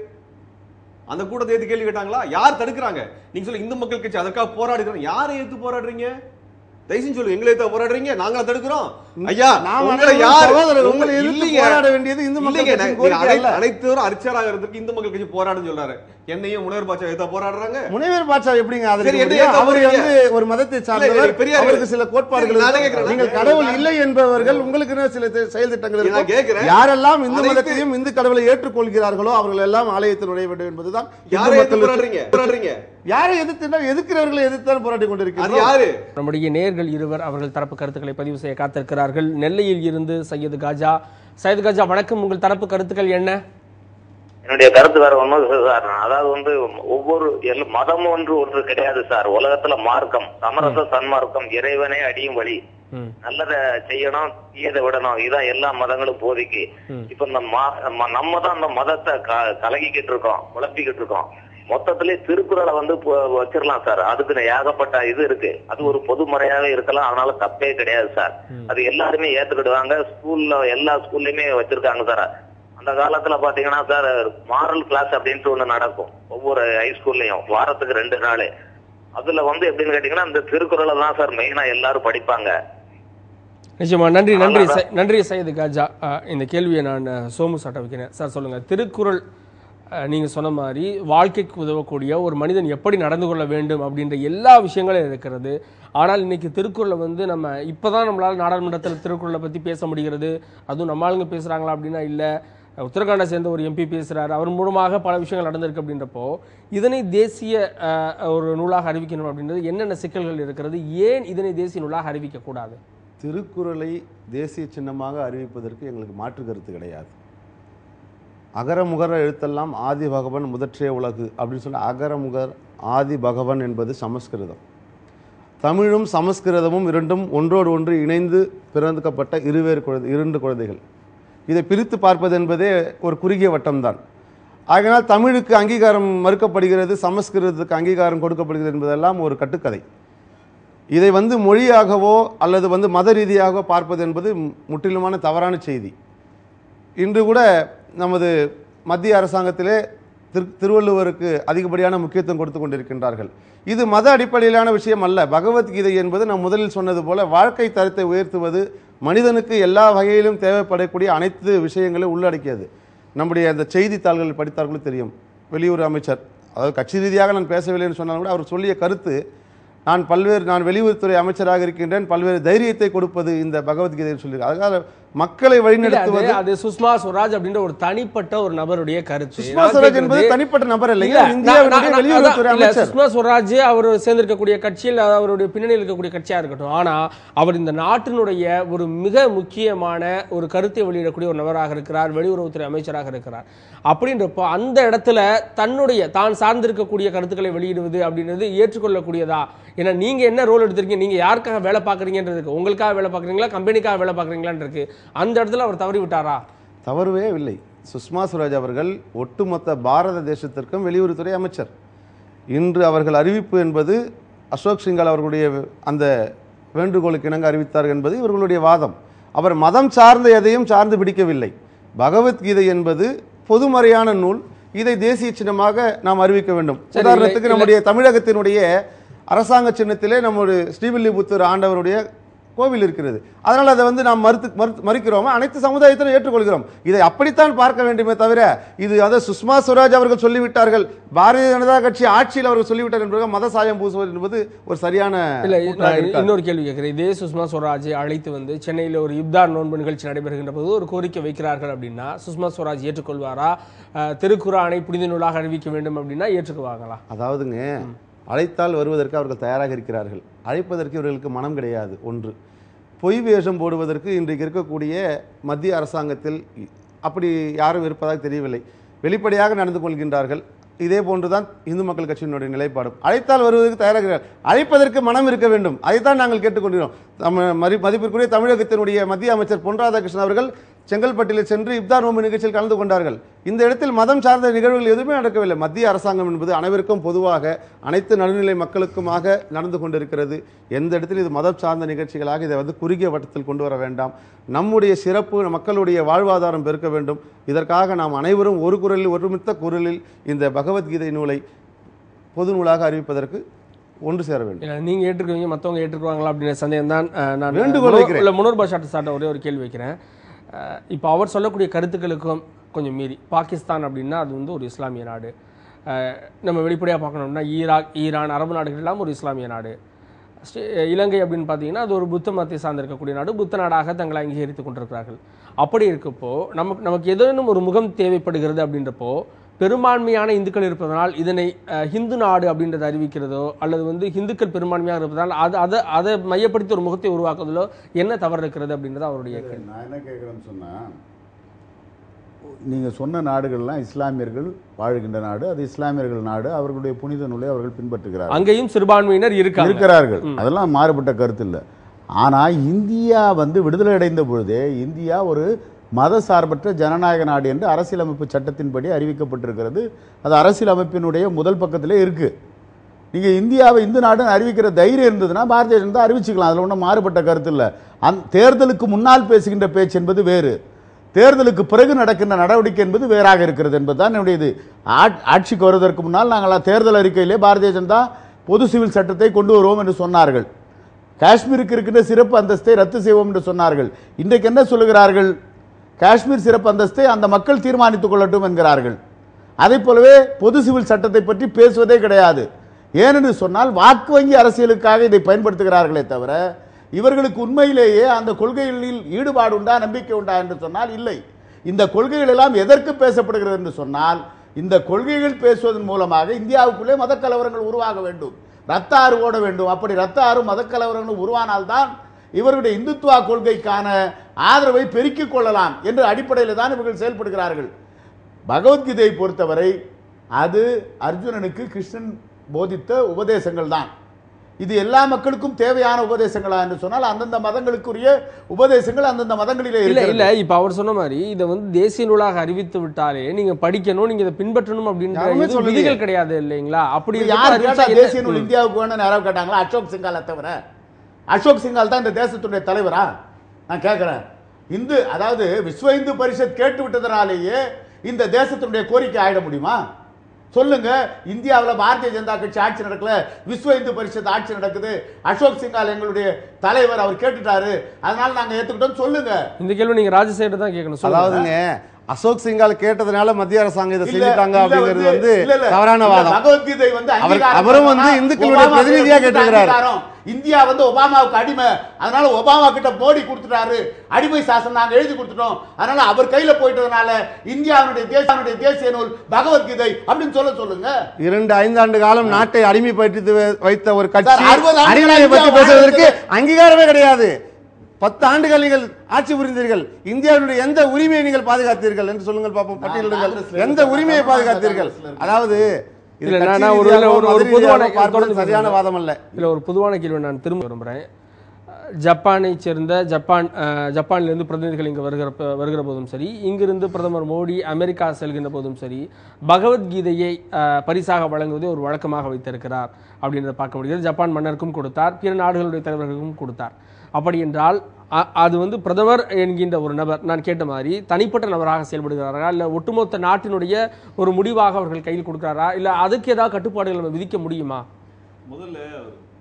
அந்த கூட்டத்தை ஏற்று கேள்வி கேட்டாங்களா யார் தடுக்கிறாங்க நீங்க சொல்ல இந்து மக்கள் கட்சி அதற்காக போராடுகிறோம் யாரை எதிர்த்து போராடுறீங்க தயவுசெஞ்சு சொல்லு எங்களை தான் போராடுறீங்க நாங்களா தடுக்கிறோம் ஐயா உங்களை யார் உங்களை இல்லைங்க போராட வேண்டியது இந்து மக்கள் அனைத்தவரும் அரிச்சராக இருந்திருக்கு இந்து மக்கள் கட்சி போராடுன்னு சொல்றாரு என்னையும் முனைவர் பாட்சா ஏதா போராடுறாங்க முனைவர் பாட்சா எப்படிங்க அது அவர் வந்து ஒரு மதத்தை சார்ந்தவர் பெரிய அவருக்கு சில கோட்பாடுகள் நீங்கள் கடவுள் இல்லை என்பவர்கள் உங்களுக்கு சில செயல் திட்டங்கள் யாரெல்லாம் இந்து மதத்தையும் இந்து கடவுளை ஏற்றுக்கொள்கிறார்களோ அவர்கள் எல்லாம் ஆலயத்தில் நுழைய வேண்டும் என்பதுதான் யாரை போராடுறீங்க யாரை எதிர்த்துனா எதிர்க்கிறவர்களை எதிர்த்தாலும் போராடி கொண்டிருக்கிறது யாரு நம்முடைய நேர்கள் இருவர் அவர்கள் தரப்பு கருத்துக்களை பதிவு செய்ய காத்திருக்கிறார்கள் நெல்லையில் இருந்து சையது காஜா சையது காஜா வணக்கம் உங்கள் தரப்பு கருத்துக்கள் என்ன என்னுடைய கருத்து வேற ஒன்றும் சார் அதாவது வந்து ஒவ்வொரு மதம் ஒன்று ஒன்று கிடையாது சார் உலகத்துல மார்க்கம் சமரச சன்மார்க்கம் இறைவனே அடியும் வழி நல்லத செய்யணும் தீயதை விடணும் இதான் எல்லா மதங்களும் போதிக்கு இப்ப இந்த நம்ம தான் அந்த மதத்தை கலகிக்கிட்டு இருக்கோம் குழப்பிக்கிட்டு இருக்கோம் மொத்தத்திலே திருக்குறளை வந்து வச்சிடலாம் சார் அதுக்கு ஏகப்பட்ட இது இருக்கு அது ஒரு பொதுமுறையாவே இருக்கலாம் அதனால தப்பே கிடையாது சார் அது எல்லாருமே ஏத்துக்கிடுவாங்க ஸ்கூல்ல எல்லா ஸ்கூல்லயுமே வச்சிருக்காங்க சார் அந்த காலத்துல பாத்தீங்கன்னா சார் மாரல் கிளாஸ் அப்படின்ட்டு ஒண்ணு நடக்கும் ஒவ்வொரு ஹைஸ்கூல்லையும் வாரத்துக்கு ரெண்டு நாள் அதுல வந்து எப்படின்னு கேட்டீங்கன்னா இந்த திருக்குறளை தான் சார் மெயினா எல்லாரும் படிப்பாங்க நிச்சயமா நன்றி நன்றி நன்றி சையது காஜா இந்த கேள்வியை நான் சோமு சாட்ட வைக்கிறேன் சார் சொல்லுங்க திருக்குறள் நீங்கள் சொன்ன மாதிரி வாழ்க்கைக்கு உதவக்கூடிய ஒரு மனிதன் எப்படி நடந்து கொள்ள வேண்டும் அப்படின்ற எல்லா விஷயங்களும் இருக்கிறது ஆனால் இன்றைக்கி திருக்குறளை வந்து நம்ம இப்போ தான் நம்மளால் நாடாளுமன்றத்தில் திருக்குறளை பற்றி பேச முடிகிறது அதுவும் நம்ம ஆளுங்க பேசுகிறாங்களா அப்படின்னா இல்லை உத்தரகாண்டை சேர்ந்த ஒரு எம்பி பேசுகிறார் அவர் மூலமாக பல விஷயங்கள் நடந்திருக்கு அப்படின்றப்போ இதனை தேசிய ஒரு நூலாக அறிவிக்கணும் அப்படின்றது என்னென்ன சிக்கல்கள் இருக்கிறது ஏன் இதனை தேசிய நூலாக அறிவிக்கக்கூடாது திருக்குறளை தேசிய சின்னமாக அறிவிப்பதற்கு எங்களுக்கு மாற்று கருத்து கிடையாது அகரமுகர எழுத்தெல்லாம் ஆதி பகவன் முதற்றே உலகு அப்படின்னு சொல்லி அகரமுகர் ஆதி பகவன் என்பது சமஸ்கிருதம் தமிழும் சமஸ்கிருதமும் இரண்டும் ஒன்றோடு ஒன்று இணைந்து பிறந்துக்கப்பட்ட இருவேறு குழந்தை இரண்டு குழந்தைகள் இதை பிரித்து பார்ப்பது என்பதே ஒரு குறுகிய வட்டம்தான் ஆகினால் தமிழுக்கு அங்கீகாரம் மறுக்கப்படுகிறது சமஸ்கிருதத்துக்கு அங்கீகாரம் கொடுக்கப்படுகிறது என்பதெல்லாம் ஒரு கட்டுக்கதை இதை வந்து மொழியாகவோ அல்லது வந்து மத ரீதியாகவோ பார்ப்பது என்பது முற்றிலுமான தவறான செய்தி இன்று கூட நமது மத்திய அரசாங்கத்திலே திரு திருவள்ளுவருக்கு அதிகப்படியான முக்கியத்துவம் கொடுத்து கொண்டிருக்கின்றார்கள் இது மத அடிப்படையிலான விஷயம் அல்ல பகவத்கீதை என்பது நான் முதலில் சொன்னது போல வாழ்க்கை தரத்தை உயர்த்துவது மனிதனுக்கு எல்லா வகையிலும் தேவைப்படக்கூடிய அனைத்து விஷயங்களையும் உள்ளடக்கியது நம்முடைய அந்த செய்தித்தாள்கள் படித்தார்களும் தெரியும் வெளியூர் அமைச்சர் அதாவது கட்சி ரீதியாக நான் பேசவில்லைன்னு சொன்னால் கூட அவர் சொல்லிய கருத்து நான் பல்வேறு நான் வெளியுறவுத்துறை அமைச்சராக இருக்கின்றேன் பல்வேறு தைரியத்தை கொடுப்பது இந்த பகவத்கீதை சொல்லியிருக்கு அதனால மக்களை வழிநடத்துவது அது சுஷ்மா சுவராஜ் அப்படின்ற ஒரு தனிப்பட்ட ஒரு நபருடைய கருத்து சுஷ்மா சுவராஜ் என்பது தனிப்பட்ட நபர் இல்லை இந்தியாவுடைய வெளியுறவுத்துறை அமைச்சர் சுஷ்மா சுவராஜ் அவர் சேர்ந்திருக்கக்கூடிய கட்சியில் அவருடைய பின்னணியில் இருக்கக்கூடிய கட்சியா இருக்கட்டும் ஆனா அவர் இந்த நாட்டினுடைய ஒரு மிக முக்கியமான ஒரு கருத்தை வெளியிடக்கூடிய ஒரு நபராக இருக்கிறார் வெளியுறவுத்துறை அமைச்சராக இருக்கிறார் அப்படின்றப்போ அந்த இடத்துல தன்னுடைய தான் சார்ந்திருக்கக்கூடிய கருத்துக்களை வெளியிடுவது அப்படின்றது ஏற்றுக்கொள்ளக்கூடியதா ஏன்னா நீங்கள் என்ன ரோல் எடுத்திருக்கீங்க நீங்கள் யாருக்காக வேலை பார்க்குறீங்கன்றது உங்களுக்காக வேலை பார்க்குறீங்களா கம்பெனிக்காக வேலை பார்க்குறீங்களான்னு இருக்குது அந்த இடத்துல அவர் தவறி விட்டாரா தவறுவே இல்லை சுஷ்மா சுவராஜ் அவர்கள் ஒட்டுமொத்த பாரத தேசத்திற்கும் வெளியுறவுத்துறை அமைச்சர் இன்று அவர்கள் அறிவிப்பு என்பது அசோக் சிங்கால் அவர்களுடைய அந்த வேண்டுகோளுக்கு இணங்க அறிவித்தார் என்பது இவர்களுடைய வாதம் அவர் மதம் சார்ந்த எதையும் சார்ந்து பிடிக்கவில்லை பகவத்கீதை என்பது பொதுமறையான நூல் இதை தேசிய சின்னமாக நாம் அறிவிக்க வேண்டும் உதாரணத்துக்கு நம்முடைய தமிழகத்தினுடைய அரசாங்க சின்னத்திலே நம்முடைய ஸ்ரீவில்லிபுத்தூர் ஆண்டவருடைய கோவில் இருக்கிறது அதனால் அதை வந்து நாம் மறுத்து மறுத்து மறுக்கிறோமா அனைத்து சமுதாயத்திலும் ஏற்றுக்கொள்கிறோம் இதை அப்படித்தான் பார்க்க வேண்டுமே தவிர இது அதை சுஷ்மா சுவராஜ் அவர்கள் சொல்லிவிட்டார்கள் பாரதிய ஜனதா கட்சி ஆட்சியில் அவர்கள் சொல்லிவிட்டார் என்பது மத சாயம் பூசுவது என்பது ஒரு சரியான இன்னொரு கேள்வி கேட்குறேன் இதே சுஷ்மா சுவராஜ் அழைத்து வந்து சென்னையில் ஒரு இப்தார் நோன்பு நிகழ்ச்சி நடைபெறுகின்ற போது ஒரு கோரிக்கை வைக்கிறார்கள் அப்படின்னா சுஷ்மா சுவராஜ் ஏற்றுக்கொள்வாரா திருக்குறானை புனித நூலாக அறிவிக்க வேண்டும் அப்படின்னா ஏற்றுக்குவாங்களா அதாவதுங்க அழைத்தால் வருவதற்கு அவர்கள் தயாராக இருக்கிறார்கள் அழைப்பதற்கு இவர்களுக்கு மனம் கிடையாது ஒன்று பொய் வேஷம் போடுவதற்கு இன்றைக்கு இருக்கக்கூடிய மத்திய அரசாங்கத்தில் அப்படி யாரும் இருப்பதாக தெரியவில்லை வெளிப்படையாக நடந்து கொள்கின்றார்கள் இதே போன்றுதான் இந்து மக்கள் கட்சியினுடைய நிலைப்பாடும் அழைத்தால் வருவதற்கு தயாராக அழைப்பதற்கு மனம் இருக்க வேண்டும் அதைத்தான் நாங்கள் கேட்டுக்கொண்டிருக்கிறோம் மதி மதிப்பிற்குரிய தமிழகத்தினுடைய மத்திய அமைச்சர் பொன் ராதாகிருஷ்ணன் அவர்கள் செங்கல்பட்டில் சென்று இப்தார் நோம்பு நிகழ்ச்சியில் கலந்து கொண்டார்கள் இந்த இடத்தில் மதம் சார்ந்த நிகழ்வுகள் எதுவுமே நடக்கவில்லை மத்திய அரசாங்கம் என்பது அனைவருக்கும் பொதுவாக அனைத்து நடுநிலை மக்களுக்குமாக நடந்து கொண்டிருக்கிறது எந்த இடத்தில் இது மதம் சார்ந்த நிகழ்ச்சிகளாக இதை வந்து குறுகிய வட்டத்தில் கொண்டு வர வேண்டாம் நம்முடைய சிறப்பு மக்களுடைய வாழ்வாதாரம் பெருக்க வேண்டும் இதற்காக நாம் அனைவரும் ஒரு குரலில் ஒருமித்த குரலில் இந்த பகவத்கீதை நூலை பொது நூலாக அறிவிப்பதற்கு ஒன்று சேர வேண்டும் நீங்கள் ஏற்றுக்குவீங்க மற்றவங்க ஏற்றுக்குவாங்களா அப்படின்ற சந்தேகம் தான் நான் வேண்டுகோள் வைக்கிறேன் முன்னோர் பாஷாட்ட சாட்ட ஒரே ஒரு கேள்வி வைக்கிறேன் இப்போ அவர் சொல்லக்கூடிய கருத்துக்களுக்கும் கொஞ்சம் மீறி பாகிஸ்தான் அப்படின்னா அது வந்து ஒரு இஸ்லாமிய நாடு நம்ம வெளிப்படையாக பார்க்கணும்னா ஈராக் ஈரான் அரபு நாடுகள் எல்லாம் ஒரு இஸ்லாமிய நாடு இலங்கை அப்படின்னு பார்த்தீங்கன்னா அது ஒரு புத்த மதத்தை சார்ந்திருக்கக்கூடிய நாடு புத்த நாடாக தங்களை அங்கீகரித்து கொண்டிருக்கிறார்கள் அப்படி இருக்கப்போ நமக்கு நமக்கு ஏதேனும் ஒரு முகம் தேவைப்படுகிறது அப்படின்றப்போ பெரும்பான்மையான இந்துக்கள் இருப்பதனால் இதனை ஹிந்து நாடு அப்படின்றத அறிவிக்கிறதோ அல்லது வந்து இந்துக்கள் பெரும்பான்மையாக இருப்பதால் அது அதை அதை மையப்படுத்தி ஒரு முகத்தை உருவாக்குறதுல என்ன தவறு இருக்கிறது அப்படின்றத அவருடைய நான் என்ன கேட்குறேன்னு சொன்னால் நீங்கள் சொன்ன நாடுகள்லாம் இஸ்லாமியர்கள் வாழ்கின்ற நாடு அது இஸ்லாமியர்கள் நாடு அவர்களுடைய புனித நூலை அவர்கள் பின்பற்றுகிறார் அங்கேயும் சிறுபான்மையினர் இருக்க இருக்கிறார்கள் அதெல்லாம் மாறுபட்ட கருத்து இல்லை ஆனால் இந்தியா வந்து விடுதலை அடைந்த பொழுதே இந்தியா ஒரு மத சார்பற்ற ஜனநாயக நாடு என்று அரசியலமைப்பு சட்டத்தின்படி அறிவிக்கப்பட்டிருக்கிறது அது அரசியலமைப்பினுடைய முதல் பக்கத்தில் இருக்குது நீங்கள் இந்தியாவை இந்து நாடுன்னு அறிவிக்கிற தைரியம் இருந்ததுன்னா பாரதிய ஜனதா அறிவிச்சுக்கலாம் அதில் ஒன்றும் மாறுபட்ட கருத்து இல்லை அந் தேர்தலுக்கு முன்னால் பேசுகின்ற பேச்சு என்பது வேறு தேர்தலுக்கு பிறகு நடக்கின்ற நடவடிக்கை என்பது வேறாக இருக்கிறது என்பதுதான் என்னுடையது ஆட்சிக்கு வருவதற்கு முன்னால் நாங்கள் தேர்தல் அறிக்கையிலே பாரதிய ஜனதா பொது சிவில் சட்டத்தை கொண்டு வருவோம் என்று சொன்னார்கள் காஷ்மீருக்கு இருக்கின்ற சிறப்பு அந்தஸ்தை ரத்து செய்வோம் என்று சொன்னார்கள் இன்றைக்கு என்ன சொல்லுகிறார்கள் காஷ்மீர் சிறப்பு அந்தஸ்தை அந்த மக்கள் தீர்மானித்துக் கொள்ளட்டும் என்கிறார்கள் அதை போலவே பொது சிவில் சட்டத்தை பற்றி பேசுவதே கிடையாது ஏனென்று சொன்னால் வாக்கு வங்கி அரசியலுக்காக இதை பயன்படுத்துகிறார்களே தவிர இவர்களுக்கு உண்மையிலேயே அந்த கொள்கைகளில் ஈடுபாடு உண்டா நம்பிக்கை உண்டா என்று சொன்னால் இல்லை இந்த கொள்கைகள் எல்லாம் எதற்கு பேசப்படுகிறது என்று சொன்னால் இந்த கொள்கைகள் பேசுவதன் மூலமாக இந்தியாவுக்குள்ளே மதக்கலவரங்கள் உருவாக வேண்டும் ரத்த ஆறு ஓட வேண்டும் அப்படி ரத்த ஆறு மதக்கலவரங்கள் உருவானால்தான் இவருடைய இந்துத்துவா கொள்கைக்கான ஆதரவை பெருக்கிக் கொள்ளலாம் என்ற அடிப்படையில் தான் இவர்கள் செயல்படுகிறார்கள் பகவத்கீதையை பொறுத்தவரை அது அர்ஜுனனுக்கு கிருஷ்ணன் போதித்த உபதேசங்கள் தான் இது எல்லா மக்களுக்கும் தேவையான உபதேசங்களா என்று சொன்னால் அந்தந்த மதங்களுக்குரிய உபதேசங்கள் அந்தந்த மதங்களிலே இல்லை இல்லை இப்போ அவர் சொன்ன மாதிரி இதை வந்து தேசிய நூலாக அறிவித்து விட்டாலே நீங்க படிக்கணும் நீங்க இதை பின்பற்றணும் அப்படின்னு விதிகள் கிடையாது இல்லைங்களா அப்படி யார் தேசிய நூல் இந்தியாவுக்கு வேணும்னு யாராவது கேட்டாங்களா அசோக் சிங்காலை தவிர அசோக் சிங்கால் தான் இந்த தேசத்துடைய தலைவரா நான் கேட்குறேன் இந்து அதாவது விஸ்வ இந்து பரிஷத் கேட்டு விட்டதனாலேயே இந்த தேசத்தினுடைய கோரிக்கை ஆகிட முடியுமா சொல்லுங்க இந்தியாவில் பாரதிய ஜனதா கட்சி ஆட்சி நடக்கல விஸ்வ இந்து பரிஷத் ஆட்சி நடக்குது அசோக் சிங்கால் எங்களுடைய தலைவர் அவர் கேட்டுட்டாரு அதனால நாங்கள் ஏற்றுக்கிட்டோம் சொல்லுங்க இந்த கேள்வி நீங்கள் ராஜசேகர் தான் கேட்கணும் அதாவதுங்க அசோக் சிங்கால் கேட்டதுனால மத்திய அரசாங்கம் இதை செஞ்சுட்டாங்க அப்படிங்கிறது வந்து தவறான வாதம் வந்து அவரும் வந்து இந்துக்களுடைய பிரதிநிதியா கேட்டுக்கிறார் இந்தியா வந்து ஒபாமாவுக்கு அடிமை அதனால ஒபாமா கிட்ட மோடி கொடுத்துட்டாரு அடிமை சாசனம் நாங்கள் எழுதி கொடுத்துட்டோம் அதனால அவர் கையில போயிட்டதுனால இந்தியாவுடைய தேசிய தேசிய நூல் பகவத்கீதை அப்படின்னு சொல்ல சொல்லுங்க இரண்டு ஐந்தாண்டு காலம் நாட்டை அடிமைப்படுத்தி வைத்த ஒரு கட்சி அறுபது பற்றி பேசுவதற்கு அங்கீகாரமே கிடையாது பத்து ஆண்டுகள் நீங்கள் ஆட்சி புரிந்தீர்கள் இந்தியாவினுடைய எந்த உரிமையை நீங்கள் பாதுகாத்தீர்கள் என்று சொல்லுங்கள் பாப்போம் பட்டியலிடுங்கள் எந்த உரிமையை பாதுகாத்தீர்கள் அதாவது இதுல ஒரு பொதுவான சரியான வாதம் அல்ல இதுல ஒரு பொதுவான கேள்வி நான் திரும்ப விரும்புறேன் ஜப்பானை சேர்ந்த ஜப்பான் ஜப்பானிலிருந்து பிரதிநிதிகள் இங்கு வருகிற வருகிற போதும் சரி இங்கிருந்து பிரதமர் மோடி அமெரிக்கா செல்கின்ற போதும் சரி பகவத்கீதையை பரிசாக வழங்குவதை ஒரு வழக்கமாக வைத்திருக்கிறார் அப்படின்றத பார்க்க முடிகிறது ஜப்பான் மன்னருக்கும் கொடுத்தார் பிற நாடுகளுடைய தலைவர்களுக்கும் கொடுத்தார் அப்படி என்றால் அது வந்து பிரதமர் என்கின்ற ஒரு நபர் நான் கேட்ட மாதிரி தனிப்பட்ட நபராக செயல்படுகிறாரா இல்லை ஒட்டுமொத்த நாட்டினுடைய ஒரு முடிவாக அவர்கள் கையில் கொடுக்கிறாரா இல்லை அதுக்கு ஏதாவது கட்டுப்பாடுகள் நம்ம விதிக்க முடியுமா முதல்ல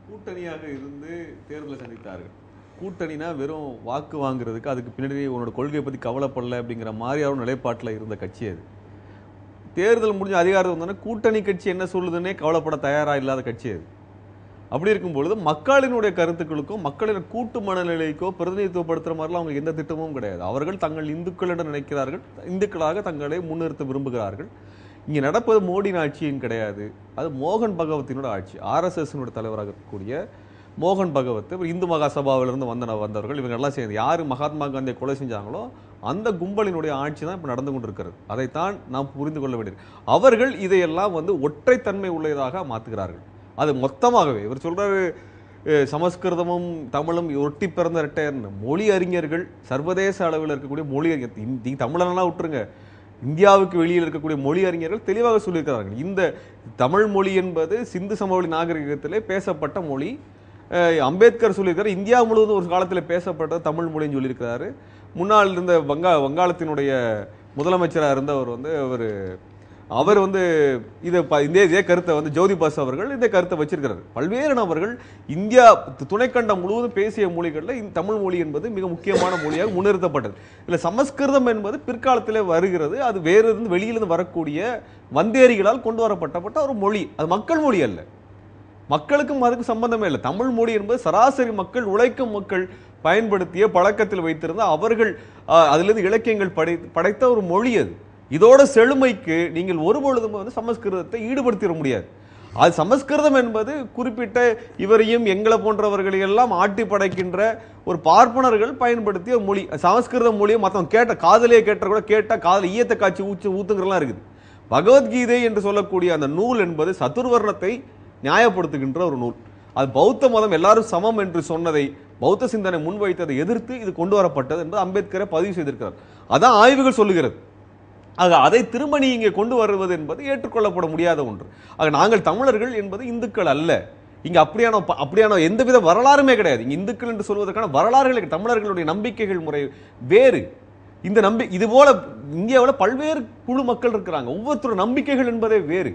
கூட்டணியாக இருந்து தேர்தலை சந்தித்தார்கள் கூட்டணினா வெறும் வாக்கு வாங்குறதுக்கு அதுக்கு பின்னாடி உன்னோட கொள்கையை பற்றி கவலைப்படலை அப்படிங்கிற மாதிரியான நிலைப்பாட்டில் இருந்த கட்சி அது தேர்தல் முடிஞ்ச அதிகாரத்தை வந்தோன்னா கூட்டணி கட்சி என்ன சொல்லுதுன்னே கவலைப்பட தயாராக இல்லாத கட்சி அது அப்படி இருக்கும் பொழுது மக்களினுடைய கருத்துக்களுக்கும் மக்களின் கூட்டு மனநிலைக்கோ பிரதிநிதித்துவப்படுத்துகிற மாதிரிலாம் அவங்களுக்கு எந்த திட்டமும் கிடையாது அவர்கள் தங்கள் இந்துக்கள் என்று நினைக்கிறார்கள் இந்துக்களாக தங்களை முன்னிறுத்த விரும்புகிறார்கள் இங்கே நடப்பது மோடியின் ஆட்சியும் கிடையாது அது மோகன் பகவத்தினோட ஆட்சி ஆர்எஸ்எஸ்னுடைய தலைவராக இருக்கக்கூடிய மோகன் பகவத் இந்து மகாசபாவிலிருந்து வந்த வந்தவர்கள் எல்லாம் சேர்ந்து யார் மகாத்மா காந்தியை கொலை செஞ்சாங்களோ அந்த கும்பலினுடைய ஆட்சி தான் இப்போ நடந்து கொண்டிருக்கிறது அதைத்தான் நாம் புரிந்து கொள்ள வேண்டியது அவர்கள் இதையெல்லாம் வந்து ஒற்றைத்தன்மை உள்ளதாக மாற்றுகிறார்கள் அது மொத்தமாகவே இவர் சொல்கிறாரு சமஸ்கிருதமும் தமிழும் ஒட்டி பிறந்த ரெட்டையர்னு மொழி அறிஞர்கள் சர்வதேச அளவில் இருக்கக்கூடிய மொழி அறிஞர் இந்தி தமிழனா விட்டுருங்க இந்தியாவுக்கு வெளியில் இருக்கக்கூடிய மொழி அறிஞர்கள் தெளிவாக சொல்லியிருக்கிறார்கள் இந்த தமிழ் மொழி என்பது சிந்து சமவெளி நாகரிகத்திலே பேசப்பட்ட மொழி அம்பேத்கர் சொல்லியிருக்காரு இந்தியா முழுவதும் ஒரு காலத்தில் பேசப்பட்ட தமிழ் மொழின்னு சொல்லியிருக்கிறாரு முன்னால் இருந்த வங்கா வங்காளத்தினுடைய முதலமைச்சராக இருந்தவர் வந்து அவர் அவர் வந்து இதை இந்த இதே கருத்தை வந்து ஜோதி அவர்கள் இந்த கருத்தை வச்சிருக்கிறார் பல்வேறு நபர்கள் இந்தியா துணைக்கண்டம் முழுவதும் பேசிய மொழிகளில் தமிழ் மொழி என்பது மிக முக்கியமான மொழியாக முன்னிறுத்தப்பட்டது இல்லை சமஸ்கிருதம் என்பது பிற்காலத்தில் வருகிறது அது வேறு இருந்து வெளியிலிருந்து வரக்கூடிய வந்தேரிகளால் கொண்டு வரப்பட்டப்பட்ட ஒரு மொழி அது மக்கள் மொழி அல்ல மக்களுக்கும் அதுக்கு சம்பந்தமே இல்லை தமிழ் மொழி என்பது சராசரி மக்கள் உழைக்கும் மக்கள் பயன்படுத்திய பழக்கத்தில் வைத்திருந்த அவர்கள் அதிலிருந்து இலக்கியங்கள் படை படைத்த ஒரு மொழி அது இதோட செழுமைக்கு நீங்கள் ஒரு பொழுதும் வந்து சமஸ்கிருதத்தை ஈடுபடுத்திட முடியாது அது சமஸ்கிருதம் என்பது குறிப்பிட்ட இவரையும் எங்களை போன்றவர்களையெல்லாம் ஆட்டி படைக்கின்ற ஒரு பார்ப்பனர்கள் பயன்படுத்திய மொழி சமஸ்கிருத மொழியை மற்றவங்க கேட்ட காதலியை கேட்ட கூட கேட்டால் காதல் ஈயத்தை காட்சி ஊச்சி ஊத்துங்கிறலாம் இருக்குது பகவத்கீதை என்று சொல்லக்கூடிய அந்த நூல் என்பது சதுர்வர்ணத்தை நியாயப்படுத்துகின்ற ஒரு நூல் அது பௌத்த மதம் எல்லாரும் சமம் என்று சொன்னதை பௌத்த சிந்தனை முன்வைத்ததை எதிர்த்து இது கொண்டு வரப்பட்டது என்று அம்பேத்கரை பதிவு செய்திருக்கிறார் அதான் ஆய்வுகள் சொல்லுகிறது ஆக அதை திரும்ப நீ இங்கே கொண்டு வருவது என்பது ஏற்றுக்கொள்ளப்பட முடியாத ஒன்று ஆக நாங்கள் தமிழர்கள் என்பது இந்துக்கள் அல்ல இங்கே அப்படியான அப்படியான எந்தவித வரலாறுமே கிடையாது இங்கே இந்துக்கள் என்று சொல்வதற்கான வரலாறுகளுக்கு தமிழர்களுடைய நம்பிக்கைகள் முறை வேறு இந்த நம்பி இது போல இந்தியாவில் பல்வேறு குழு மக்கள் இருக்கிறாங்க ஒவ்வொருத்தரும் நம்பிக்கைகள் என்பதே வேறு